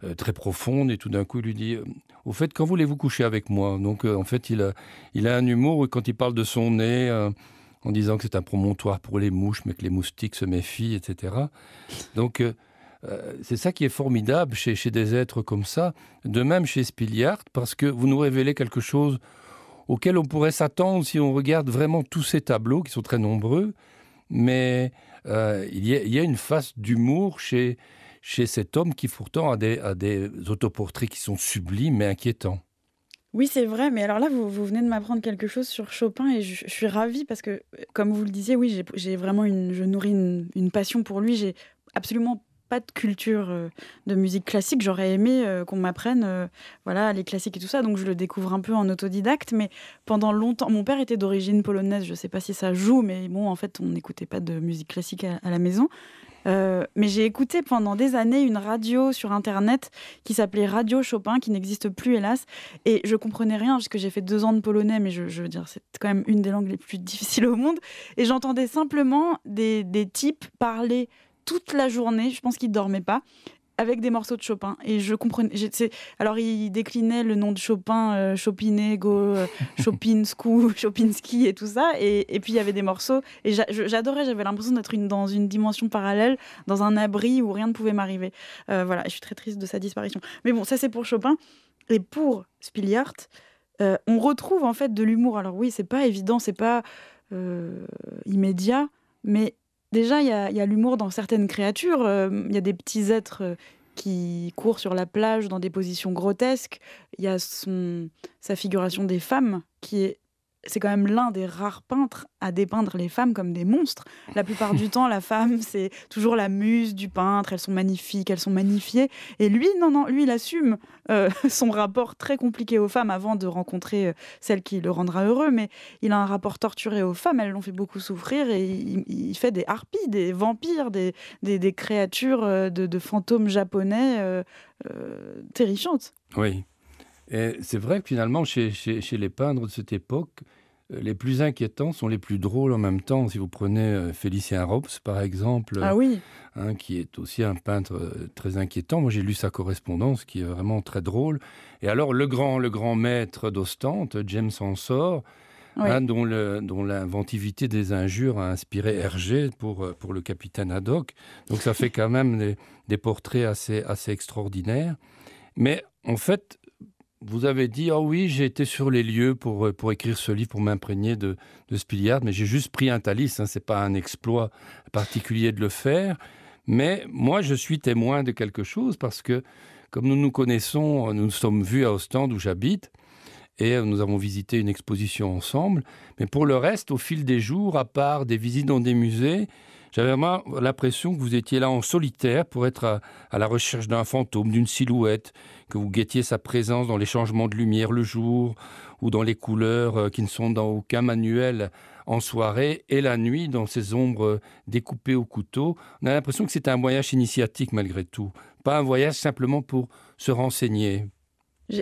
euh, très profonde, et tout d'un coup, il lui dit Au fait, quand voulez-vous coucher avec moi Donc, en fait, il a, il a un humour quand il parle de son nez, en disant que c'est un promontoire pour les mouches, mais que les moustiques se méfient, etc. Donc, euh, c'est ça qui est formidable chez, des êtres comme ça, de même chez Spilliard, parce que vous nous révélez quelque chose auquel on pourrait s'attendre si on regarde vraiment tous ces tableaux, qui sont très nombreux, mais euh, il, y a, une face d'humour chez, chez cet homme qui pourtant a des, des autoportraits qui sont sublimes et inquiétants. Oui, c'est vrai, mais alors là, vous, venez de m'apprendre quelque chose sur Chopin et je, suis ravie parce que, euh, comme vous le disiez, oui, j'ai vraiment une, je nourris une passion pour lui. J'ai absolument pas de culture euh, de musique classique. J'aurais aimé euh, qu'on m'apprenne euh, voilà, les classiques et tout ça. Donc je le découvre un peu en autodidacte. Mais pendant longtemps, mon père était d'origine polonaise. Je ne sais pas si ça joue, mais bon, en fait, on n'écoutait pas de musique classique à, la maison. mais j'ai écouté pendant des années une radio sur internet qui s'appelait Radio Chopin, qui n'existe plus hélas, et je comprenais rien puisque j'ai fait deux ans de polonais, mais je, veux dire c'est quand même une des langues les plus [laughs] difficiles au monde, et j'entendais simplement des, des types parler toute la journée, je pense qu'il ne dormait pas avec des morceaux de Chopin et je comprenais alors il déclinait le nom de Chopin euh, Chopinego euh, [laughs] Chopinskou Chopinski et tout ça et, puis il y avait des morceaux et j'adorais j'avais l'impression d'être une, dans une dimension parallèle dans un abri où rien ne pouvait m'arriver euh, voilà je suis très triste de sa disparition mais bon ça c'est pour Chopin et pour Spilliart euh, on retrouve en fait de l'humour alors oui c'est pas évident c'est pas immédiat mais Déjà, il y a, l'humour dans certaines créatures. Euh, il y a des petits êtres euh, qui courent sur la plage dans des positions grotesques. Il y a sa figuration des femmes qui est c'est quand même l'un des rares peintres à dépeindre les femmes comme des monstres. La plupart du [laughs] temps, la femme, c'est toujours la muse du peintre, elles sont magnifiques, elles sont magnifiées. Et lui, non, non, lui, il assume euh, [laughs] son rapport très compliqué aux femmes avant de rencontrer euh, celle qui le rendra heureux, mais il a un rapport torturé aux femmes, elles l'ont fait beaucoup souffrir, et il, fait des harpies, des vampires, des, des, créatures euh, de, fantômes japonais terrifiantes. Oui, et c'est vrai que finalement, chez, les peintres de cette époque, euh, les plus inquiétants sont les plus drôles en même temps. Si vous prenez euh, Félicien Rops, par exemple, ah oui. Euh, hein, qui est aussi un peintre très inquiétant. Moi, j'ai lu sa correspondance, qui est vraiment très drôle. Et alors, le grand, le grand maître d'Ostente, James Ensor, hein, dont, l'inventivité des injures a inspiré Hergé pour, le capitaine Haddock. Donc, ça fait quand même des, portraits assez, assez extraordinaires. Mais en fait, vous avez dit oh oui, j'ai été sur les lieux pour, euh, pour écrire ce livre, pour m'imprégner de, de Spilliard, mais j'ai juste pris un talis. Hein, ce n'est pas un exploit particulier de le faire. Mais moi, je suis témoin de quelque chose parce que, comme nous nous connaissons, nous euh, nous sommes vus à Ostende où j'habite et euh, nous avons visité une exposition ensemble. Mais pour le reste, au fil des jours, à part des visites dans des musées, j'avais vraiment l'impression que vous étiez là en solitaire pour être à, la recherche d'un fantôme, d'une silhouette, que vous guettiez sa présence dans les changements de lumière le jour ou dans les couleurs euh, qui ne sont dans aucun manuel en soirée et la nuit dans ces ombres euh, découpées au couteau. On a l'impression que c'est un voyage initiatique malgré tout, pas un voyage simplement pour se renseigner.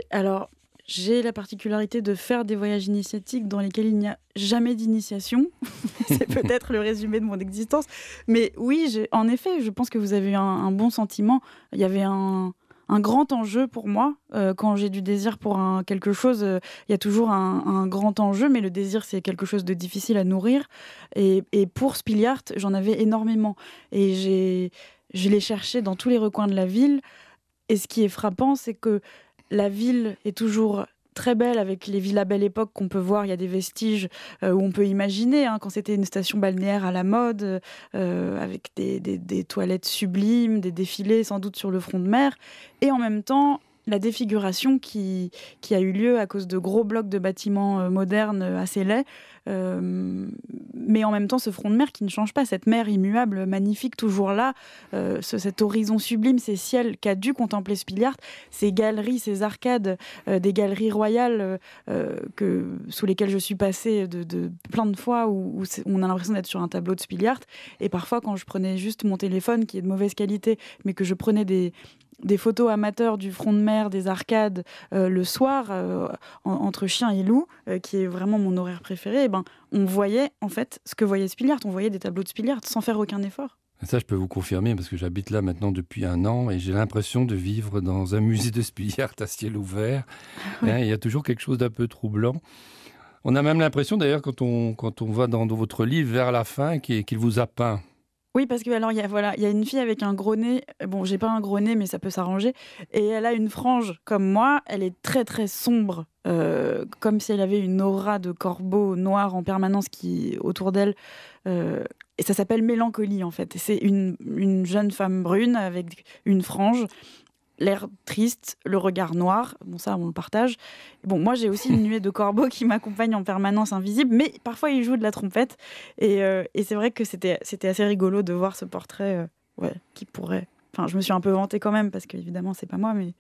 Alors, j'ai la particularité de faire des voyages initiatiques dans lesquels il n'y a jamais d'initiation. [laughs] c'est peut-être le résumé de mon existence. Mais oui, en effet, je pense que vous avez eu un, bon sentiment. Il y avait un, grand enjeu pour moi. Euh, quand j'ai du désir pour quelque chose, euh, il y a toujours un, grand enjeu, mais le désir, c'est quelque chose de difficile à nourrir. Et, pour Spilliard, j'en avais énormément. Et je l'ai cherché dans tous les recoins de la ville. Et ce qui est frappant, c'est que la ville est toujours très belle avec les villas Belle Époque qu'on peut voir. Il y a des vestiges euh, où on peut imaginer hein, quand c'était une station balnéaire à la mode, euh, avec des, toilettes sublimes, des défilés sans doute sur le front de mer. Et en même temps, la défiguration qui, a eu lieu à cause de gros blocs de bâtiments euh, modernes assez laids euh, mais en même temps, ce front de mer qui ne change pas, cette mer immuable, magnifique, toujours là, euh, cet horizon sublime, ces ciels qu'a dû contempler Spilliard, ces galeries, ces arcades, euh, des galeries royales que, sous lesquelles je suis passée de, plein de fois où, on a l'impression d'être sur un tableau de Spilliard. Et parfois, quand je prenais juste mon téléphone qui est de mauvaise qualité, mais que je prenais des, des photos amateurs du front de mer, des arcades euh, le soir euh, entre chien et loup, euh, qui est vraiment mon horaire préféré, eh ben on voyait en fait ce que voyait Spilliard, on voyait des tableaux de Spilliard sans faire aucun effort. Ça, je peux vous confirmer parce que j'habite là maintenant depuis un an et j'ai l'impression de vivre dans un musée de Spilliard à ciel ouvert. [laughs] Hein, il y a toujours quelque chose d'un peu troublant. On a même l'impression d'ailleurs quand on, quand on va dans, dans votre livre vers la fin qu'il vous a peint. Oui, parce que alors il y a voilà, il y a une fille avec un gros nez. Bon, j'ai pas un gros nez, mais ça peut s'arranger. Et elle a une frange comme moi. Elle est très très sombre, euh, comme si elle avait une aura de corbeau noir en permanence qui autour d'elle. Euh, et ça s'appelle mélancolie en fait. C'est une, jeune femme brune avec une frange l'air triste, le regard noir. Bon, ça, on le partage. Bon, moi, j'ai aussi une [laughs] nuée de corbeaux qui m'accompagne en permanence invisible, mais parfois, ils jouent de la trompette. Et, euh, c'est vrai que c'était assez rigolo de voir ce portrait euh, ouais, qui pourrait. Enfin, je me suis un peu vantée quand même, parce qu'évidemment, c'est pas moi, mais.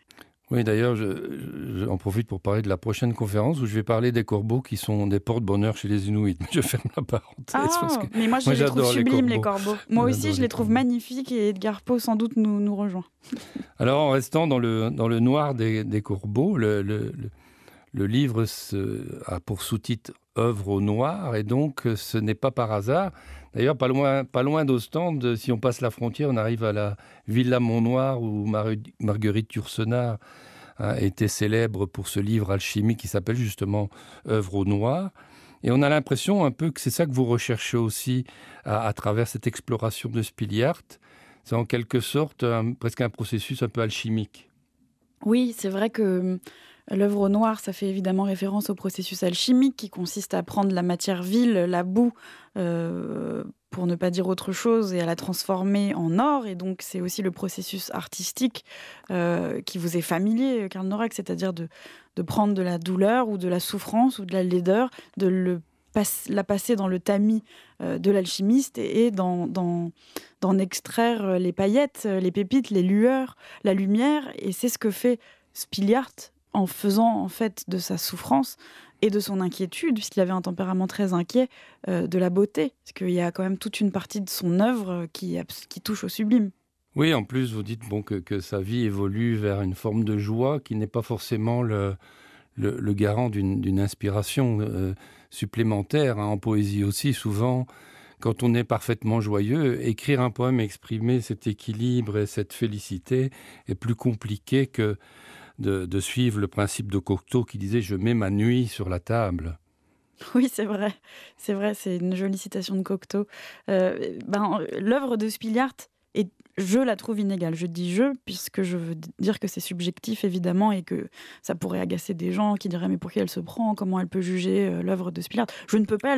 Oui, d'ailleurs, j'en profite pour parler de la prochaine conférence où je vais parler des corbeaux qui sont des porte-bonheur chez les Inuits. [laughs] Je ferme la parenthèse. Ah, que mais moi, je les trouve sublimes, les corbeaux. Moi aussi, je les, trouve magnifiques et Edgar Poe, sans doute, nous, nous rejoint. [laughs] Alors, en restant dans le, dans le noir des, des corbeaux, le, le, livre a pour sous-titre Œuvre au noir, et donc euh, ce n'est pas par hasard. D'ailleurs, pas loin, pas loin d'Ostende, si on passe la frontière, on arrive à la Villa Montnoir où Marguerite Yourcenar hein, était célèbre pour ce livre alchimique qui s'appelle justement Œuvre au noir. Et on a l'impression un peu que c'est ça que vous recherchez aussi à, travers cette exploration de Spiliart. C'est en quelque sorte presque un processus un peu alchimique. Oui, c'est vrai que L'œuvre au noir, ça fait évidemment référence au processus alchimique qui consiste à prendre la matière vile, la boue, euh, pour ne pas dire autre chose, et à la transformer en or. Et donc, c'est aussi le processus artistique euh, qui vous est familier, Karl Norak, c'est-à-dire de, prendre de la douleur ou de la souffrance ou de la laideur, de la passer dans le tamis euh, de l'alchimiste et, d'en extraire les paillettes, les pépites, les lueurs, la lumière. Et c'est ce que fait Spiliart en faisant en fait de sa souffrance et de son inquiétude, puisqu'il avait un tempérament très inquiet, euh, de la beauté, parce qu'il y a quand même toute une partie de son œuvre euh, qui, qui touche au sublime. Oui, en plus, vous dites bon, que, sa vie évolue vers une forme de joie qui n'est pas forcément le, le, garant d'une inspiration euh, supplémentaire. Hein. En poésie aussi, souvent, quand on est parfaitement joyeux, écrire un poème, exprimer cet équilibre et cette félicité est plus compliqué que de, suivre le principe de Cocteau qui disait Je mets ma nuit sur la table. [laughs] Oui, c'est vrai. C'est vrai, c'est une jolie citation de Cocteau. Euh, ben, l'œuvre de Spilliart, je la trouve inégale. Je dis je, puisque je veux dire que c'est subjectif, évidemment, et que ça pourrait agacer des gens qui diraient mais pour qui elle se prend Comment elle peut juger euh, l'œuvre de Spilard Je ne peux pas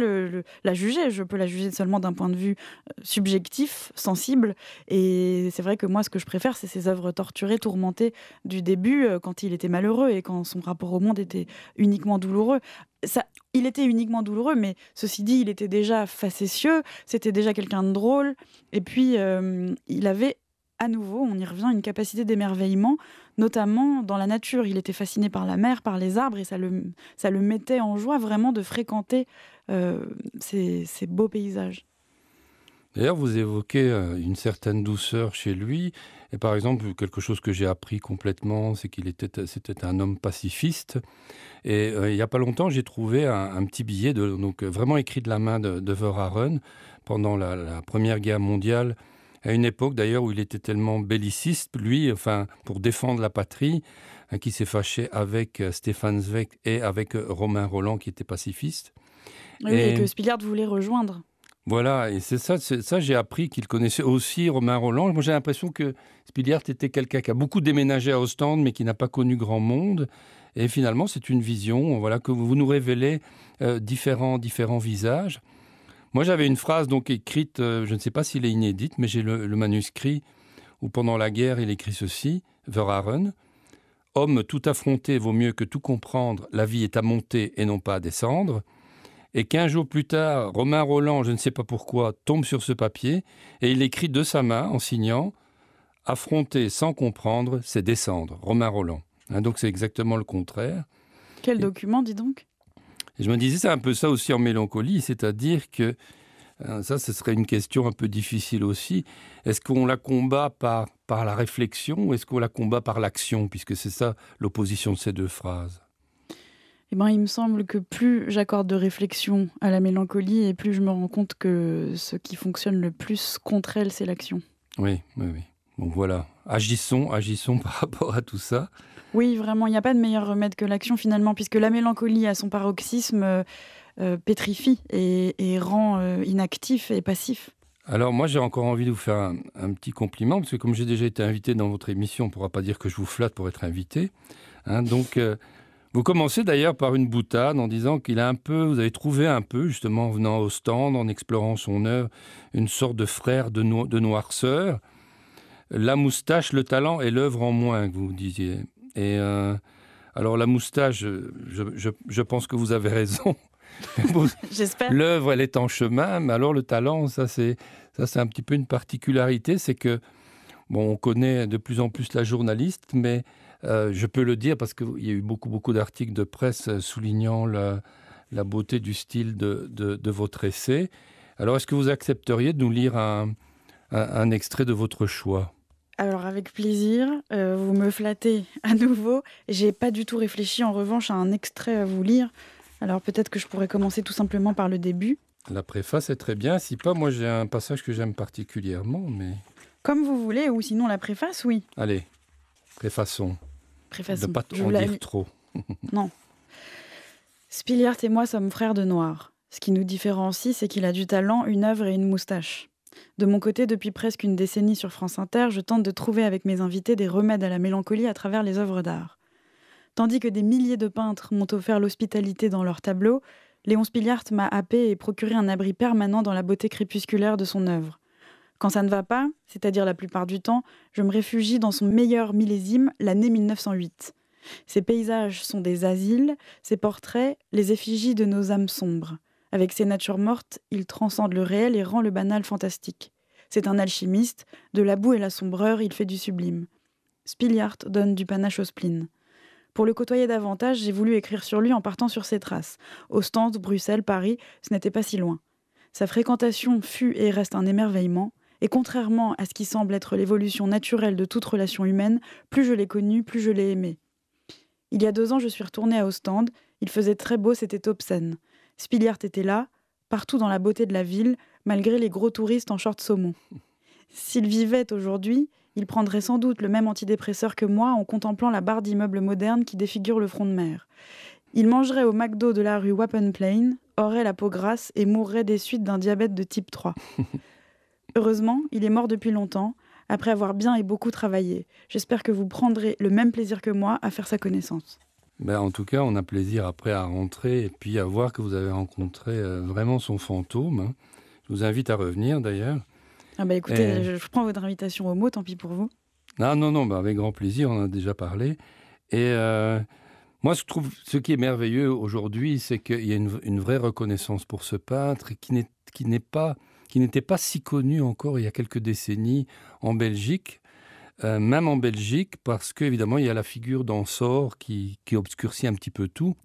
la juger, je peux la juger seulement d'un point de vue euh, subjectif, sensible. Et c'est vrai que moi, ce que je préfère, c'est ses œuvres torturées, tourmentées du début, euh, quand il était malheureux et quand son rapport au monde était uniquement douloureux il était uniquement douloureux, mais ceci dit, il était déjà facétieux, c'était déjà quelqu'un de drôle, et puis euh, il avait à nouveau, on y revient, une capacité d'émerveillement, notamment dans la nature. Il était fasciné par la mer, par les arbres, et ça le, mettait en joie vraiment de fréquenter euh, ces beaux paysages. D'ailleurs, vous évoquez euh, une certaine douceur chez lui. Et par exemple, quelque chose que j'ai appris complètement, c'est qu'il était, c'était un homme pacifiste. Et euh, il n'y a pas longtemps, j'ai trouvé un, petit billet, donc vraiment écrit de la main de, de pendant la, Première Guerre mondiale. À une époque d'ailleurs où il était tellement belliciste, lui, enfin, pour défendre la patrie, hein, qui s'est fâché avec euh, Stéphane Zweig et avec Romain Roland, qui était pacifiste. et, que Spillard voulait rejoindre. Voilà, et c'est ça, j'ai appris qu'il connaissait aussi Romain Roland. Moi, j'ai l'impression que Spilliard était quelqu'un qui a beaucoup déménagé à Ostende, mais qui n'a pas connu grand monde. Et finalement, c'est une vision, voilà, que vous nous révélez euh, différents, différents visages. Moi, j'avais une phrase donc écrite, euh, je ne sais pas s'il est inédite, mais j'ai le, manuscrit où pendant la guerre, il écrit ceci, Verharen. « Homme tout affronter vaut mieux que tout comprendre, la vie est à monter et non pas à descendre. Et quinze jours plus tard, Romain Roland, je ne sais pas pourquoi, tombe sur ce papier et il écrit de sa main, en signant Affronter sans comprendre, c'est descendre. Romain Roland. Hein, donc c'est exactement le contraire. Quel document, dis donc Je me disais, c'est un peu ça aussi en mélancolie, c'est-à-dire que hein, ça, ce serait une question un peu difficile aussi. Est-ce qu'on la combat par, par la réflexion ou est-ce qu'on la combat par l'action Puisque c'est ça l'opposition de ces deux phrases. Eh ben, il me semble que plus j'accorde de réflexion à la mélancolie et plus je me rends compte que ce qui fonctionne le plus contre elle, c'est l'action. Oui, oui, oui. Donc voilà, agissons, agissons [laughs] par rapport à tout ça. Oui, vraiment, il n'y a pas de meilleur remède que l'action finalement, puisque la mélancolie à son paroxysme euh, euh, pétrifie et, rend euh, inactif et passif. Alors moi j'ai encore envie de vous faire un, petit compliment, parce que comme j'ai déjà été invité dans votre émission, on ne pourra pas dire que je vous flatte pour être invité. Hein. donc vous commencez d'ailleurs par une boutade en disant qu'il a un peu, vous avez trouvé un peu, justement, en venant au stand, en explorant son œuvre, une sorte de frère de, noirceur. La moustache, le talent et l'œuvre en moins, vous disiez. Et euh, alors, la moustache, je, pense que vous avez raison. [laughs] J'espère. L'œuvre, elle est en chemin, mais alors le talent, ça, c'est un petit peu une particularité. C'est que, bon, on connaît de plus en plus la journaliste, mais euh, je peux le dire parce qu'il y a eu beaucoup, beaucoup d'articles de presse euh, soulignant la, beauté du style de, de, votre essai. Alors, est-ce que vous accepteriez de nous lire un, un, extrait de votre choix alors avec plaisir, euh, vous me flattez à nouveau. J'ai pas du tout réfléchi en revanche à un extrait à vous lire. Alors peut-être que je pourrais commencer tout simplement par le début. La préface est très bien, si pas moi j'ai un passage que j'aime particulièrement mais Comme vous voulez ou sinon la préface, oui. Allez, préfaçons. De Ne pas en dire trop. [laughs] non. Spilliard et moi sommes frères de noir. Ce qui nous différencie, c'est qu'il a du talent, une œuvre et une moustache. De mon côté, depuis presque une décennie sur France Inter, je tente de trouver avec mes invités des remèdes à la mélancolie à travers les œuvres d'art. Tandis que des milliers de peintres m'ont offert l'hospitalité dans leurs tableaux, Léon Spilliard m'a happé et procuré un abri permanent dans la beauté crépusculaire de son œuvre. Quand ça ne va pas, c'est-à-dire la plupart du temps, je me réfugie dans son meilleur millésime, l'année 1908. Ses paysages sont des asiles, ses portraits, les effigies de nos âmes sombres. Avec ses natures mortes, il transcende le réel et rend le banal fantastique. C'est un alchimiste, de la boue et la sombreur, il fait du sublime. Spilliard donne du panache au spleen. Pour le côtoyer davantage, j'ai voulu écrire sur lui en partant sur ses traces. Ostende, Bruxelles, Paris, ce n'était pas si loin. Sa fréquentation fut et reste un émerveillement. Et contrairement à ce qui semble être l'évolution naturelle de toute relation humaine, plus je l'ai connu, plus je l'ai aimé. Il y a deux ans, je suis retournée à Ostende. Il faisait très beau, c'était obscène. Spiliart était là, partout dans la beauté de la ville, malgré les gros touristes en short saumon. S'il vivait aujourd'hui, il prendrait sans doute le même antidépresseur que moi en contemplant la barre d'immeubles modernes qui défigure le front de mer. Il mangerait au McDo de la rue Wappenplain, aurait la peau grasse et mourrait des suites d'un diabète de type 3. Heureusement, il est mort depuis longtemps, après avoir bien et beaucoup travaillé. J'espère que vous prendrez le même plaisir que moi à faire sa connaissance. Ben, en tout cas, on a plaisir après à rentrer et puis à voir que vous avez rencontré euh, vraiment son fantôme. Hein. Je vous invite à revenir d'ailleurs. Ah ben, écoutez, je, prends votre invitation au mot, tant pis pour vous. Ah non, non, ben, avec grand plaisir, on en a déjà parlé. Et euh, moi, je trouve ce qui est merveilleux aujourd'hui, c'est qu'il y a une, une, vraie reconnaissance pour ce peintre qui n'est pas qui n'était pas si connu encore il y a quelques décennies en Belgique. Euh, même en Belgique, parce qu'évidemment, il y a la figure d'Ansor qui, qui obscurcit un petit peu tout.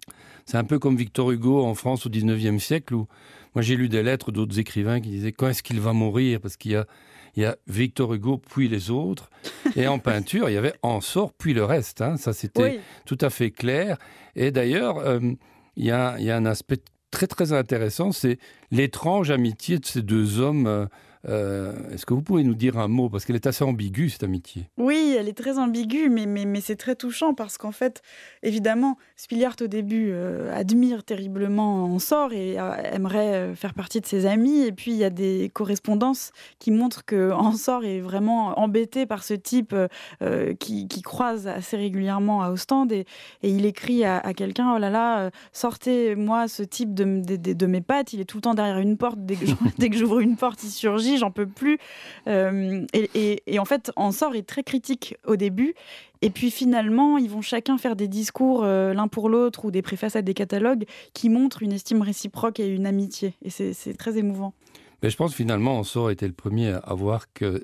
C'est un peu comme Victor Hugo en France au 19e siècle, où moi j'ai lu des lettres d'autres écrivains qui disaient quand est-ce qu'il va mourir Parce qu'il y a, Victor Hugo, puis les autres. Et en [laughs] peinture, il y avait Ansor, puis le reste. Hein. Ça, c'était tout à fait clair. Et d'ailleurs, euh, il, y a, il y, a, un aspect très très intéressant, c'est l'étrange amitié de ces deux hommes euh, euh, est-ce que vous pouvez nous dire un mot Parce qu'elle est assez ambiguë, cette amitié. Oui, elle est très ambiguë, mais, mais, c'est très touchant parce qu'en fait, évidemment, Spilliard au début euh, admire terriblement Ensor et euh, aimerait faire partie de ses amis. Et puis, il y a des correspondances qui montrent que sort est vraiment embêté par ce type qui, croise assez régulièrement à Ostende. Et, il écrit à, quelqu'un, oh là là, sortez-moi ce type de, de, mes pattes, il est tout le temps derrière une porte, dès que [laughs] j'ouvre une porte, il surgit j'en peux plus. Euh, et, en fait, Ensor est très critique au début. Et puis finalement, ils vont chacun faire des discours euh, l'un pour l'autre ou des préfaces à des catalogues qui montrent une estime réciproque et une amitié. Et c'est très émouvant. Mais je pense finalement finalement, a était le premier à voir que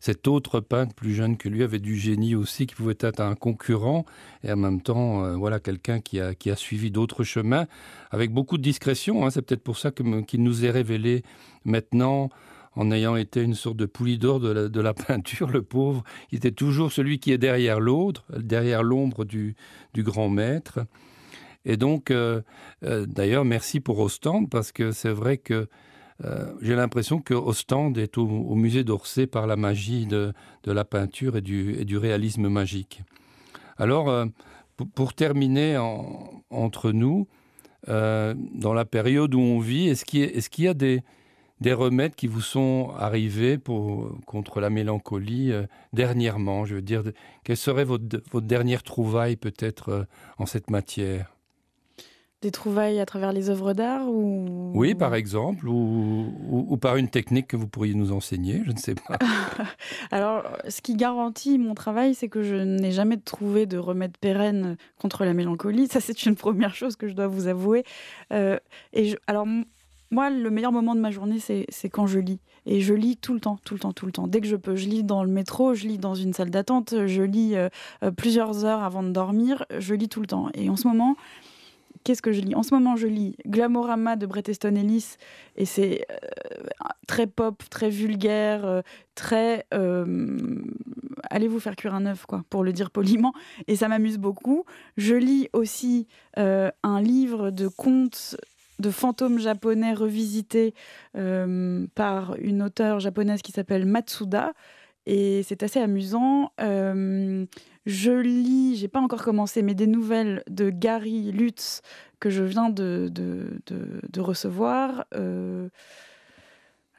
cet autre peintre plus jeune que lui avait du génie aussi, qui pouvait être un concurrent et en même temps, euh, voilà, quelqu'un qui a, qui a suivi d'autres chemins avec beaucoup de discrétion. Hein. C'est peut-être pour ça qu'il nous est révélé maintenant en ayant été une sorte de poulie d'or de la [laughs] peinture, le pauvre. Il était toujours celui qui est derrière l'autre, derrière l'ombre du, grand maître. Et donc, euh, euh, d'ailleurs, merci pour Ostende, parce que c'est vrai que euh, j'ai l'impression que Ostende est au, musée d'Orsay par la magie de, la peinture et du, réalisme magique. Alors, pour, terminer entre nous, dans la période où on vit, est-ce qu'il y, a des, des remèdes qui vous sont arrivés pour, contre la mélancolie euh, dernièrement Je veux dire, quelle serait votre, vos dernière trouvaille peut-être euh, en cette matière des trouvailles à travers les œuvres d'art ou... Oui, par exemple, ou, par une technique que vous pourriez nous enseigner, je ne sais pas. [laughs] Alors, ce qui garantit mon travail, c'est que je n'ai jamais trouvé de remède pérenne contre la mélancolie. Ça, c'est une première chose que je dois vous avouer. Euh, et alors, moi, le meilleur moment de ma journée, c'est quand je lis. Et je lis tout le temps, tout le temps, tout le temps. Dès que je peux, je lis dans le métro, je lis dans une salle d'attente, je lis euh, euh, plusieurs heures avant de dormir, je lis tout le temps. Et en ce moment, qu'est-ce que je lis En ce moment, je lis Glamorama de Bret Easton Ellis, et c'est euh, très pop, très vulgaire, très allez vous faire cuire un œuf, quoi, pour le dire poliment. Et ça m'amuse beaucoup. Je lis aussi un livre de contes de fantômes japonais revisités euh, par une auteure japonaise qui s'appelle Matsuda. Et c'est assez amusant. Euh, je lis, j'ai pas encore commencé, mais des nouvelles de Gary Lutz que je viens de, de, recevoir. Euh,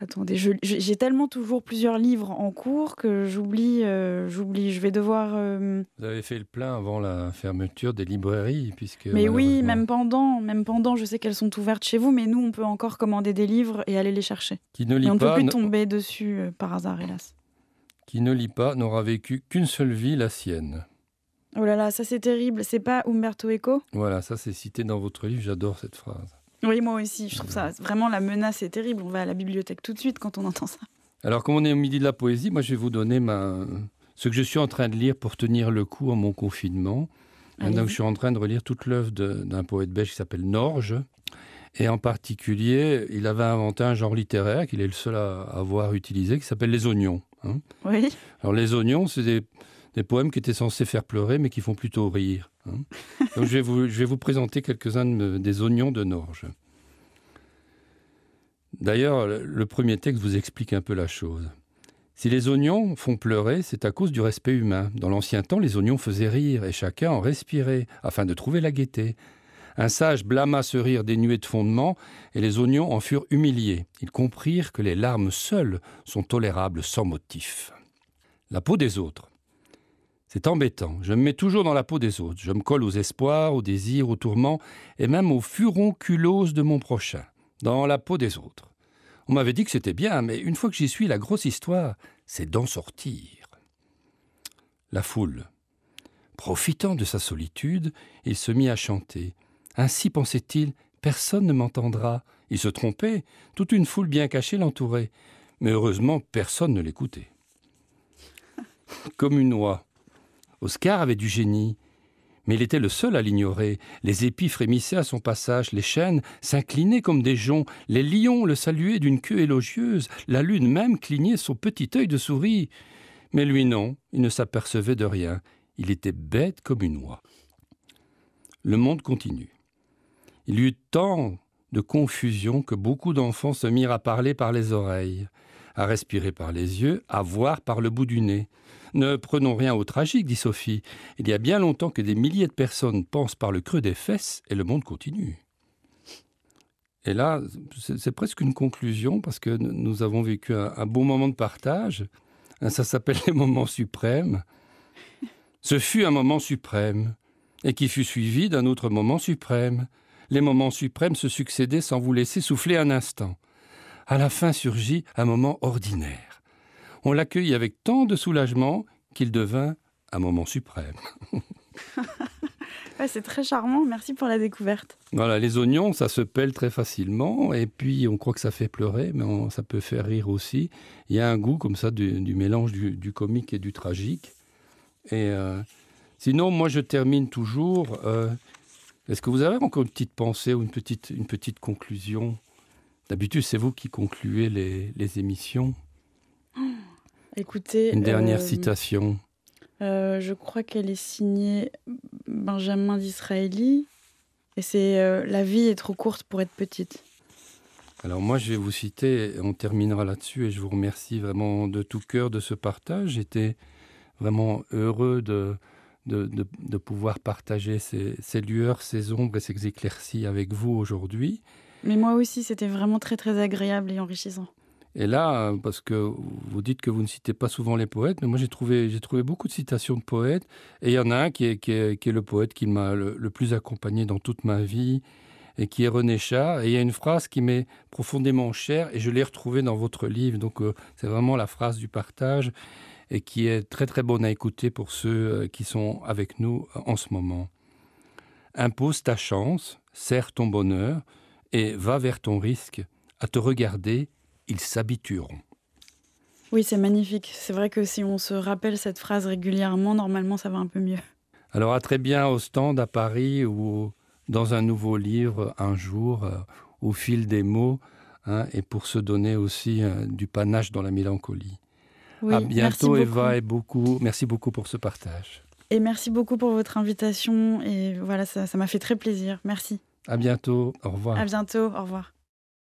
Attendez, j'ai tellement toujours plusieurs livres en cours que j'oublie, euh, j'oublie. Je vais devoir. Euh, vous avez fait le plein avant la fermeture des librairies, puisque. Mais oui, même pendant, même pendant, je sais qu'elles sont ouvertes chez vous, mais nous, on peut encore commander des livres et aller les chercher. Qui ne lit pas. on ne peut plus tomber dessus euh, par hasard, hélas. Qui ne lit pas n'aura vécu qu'une seule vie, la sienne. Oh là là, ça c'est terrible. C'est pas Umberto Eco Voilà, ça c'est cité dans votre livre. J'adore cette phrase. Oui, moi aussi, je trouve ça vraiment la menace est terrible. On va à la bibliothèque tout de suite quand on entend ça. Alors, comme on est au midi de la poésie, moi je vais vous donner ma... ce que je suis en train de lire pour tenir le coup en mon confinement. je suis en train de relire toute l'œuvre d'un poète belge qui s'appelle Norge. Et en particulier, il avait inventé un genre littéraire qu'il est le seul à avoir utilisé, qui s'appelle les oignons. Hein. oui. Alors les oignons, c'est des, des poèmes qui étaient censés faire pleurer, mais qui font plutôt rire. Hein. [laughs] je vais vous, présenter quelques-uns des oignons de Norge. D'ailleurs, le premier texte vous explique un peu la chose. Si les oignons font pleurer, c'est à cause du respect humain. Dans l'ancien temps, les oignons faisaient rire, et chacun en respirait, afin de trouver la gaieté. Un sage blâma ce rire dénué de fondement, et les oignons en furent humiliés. Ils comprirent que les larmes seules sont tolérables sans motif. La peau des autres. C'est embêtant. Je me mets toujours dans la peau des autres. Je me colle aux espoirs, aux désirs, aux tourments et même aux furonculoses de mon prochain, dans la peau des autres. On m'avait dit que c'était bien, mais une fois que j'y suis, la grosse histoire, c'est d'en sortir. La foule. Profitant de sa solitude, il se mit à chanter. Ainsi pensait-il, personne ne m'entendra. Il se trompait, toute une foule bien cachée l'entourait. Mais heureusement, personne ne l'écoutait. [laughs] Comme une oie, Oscar avait du génie. Mais il était le seul à l'ignorer. Les épis frémissaient à son passage, les chênes s'inclinaient comme des joncs, les lions le saluaient d'une queue élogieuse, la lune même clignait son petit œil de souris. Mais lui non, il ne s'apercevait de rien, il était bête comme une oie. Le monde continue. Il y eut tant de confusion que beaucoup d'enfants se mirent à parler par les oreilles, à respirer par les yeux, à voir par le bout du nez. Ne prenons rien au tragique, dit Sophie. Il y a bien longtemps que des milliers de personnes pensent par le creux des fesses et le monde continue. Et là, c'est presque une conclusion parce que nous avons vécu un, bon moment de partage. Hein, ça s'appelle les moments suprêmes. Ce fut un moment suprême et qui fut suivi d'un autre moment suprême. Les moments suprêmes se succédaient sans vous laisser souffler un instant. À la fin surgit un moment ordinaire on l'accueille avec tant de soulagement qu'il devint un moment suprême. [laughs] c'est très charmant, merci pour la découverte. Voilà, les oignons, ça se pèle très facilement, et puis on croit que ça fait pleurer, mais ça peut faire rire aussi. Il y a un goût comme ça du, mélange du, comique et du tragique. Et euh, sinon, moi je termine toujours. Euh, est-ce que vous avez encore une petite pensée ou une petite, une petite conclusion D'habitude, c'est vous qui concluez les émissions. Écoutez, une dernière euh, citation. Euh, je crois qu'elle est signée Benjamin Disraeli. Et c'est euh, La vie est trop courte pour être petite. Alors moi, je vais vous citer, on terminera là-dessus, et je vous remercie vraiment de tout cœur de ce partage. J'étais vraiment heureux de, de, pouvoir partager ces, ces, lueurs, ces ombres et ces éclaircies avec vous aujourd'hui. Mais moi aussi, c'était vraiment très très agréable et enrichissant. Et là, euh, parce que vous dites que vous ne citez pas souvent les poètes, mais moi j'ai trouvé, beaucoup de citations de poètes. Et il y en a un qui est, le poète qui m'a le, plus accompagné dans toute ma vie, et qui est René Char. Et il y a une phrase qui m'est profondément chère, et je l'ai retrouvée dans votre livre. Donc euh, c'est vraiment la phrase du partage, et qui est très très bonne à écouter pour ceux euh, qui sont avec nous en ce moment. Impose ta chance, serre ton bonheur, et va vers ton risque, à te regarder ils s'habitueront. Oui, c'est magnifique. C'est vrai que si on se rappelle cette phrase régulièrement, normalement, ça va un peu mieux. Alors, à très bien au stand à Paris ou dans un nouveau livre, un jour, euh, au fil des mots, hein, et pour se donner aussi euh, du panache dans la mélancolie. Oui, à bientôt, Eva, et beaucoup. Merci beaucoup pour ce partage. Et merci beaucoup pour votre invitation. Et voilà, ça m'a fait très plaisir. Merci. À bientôt. Au revoir. À bientôt. Au revoir.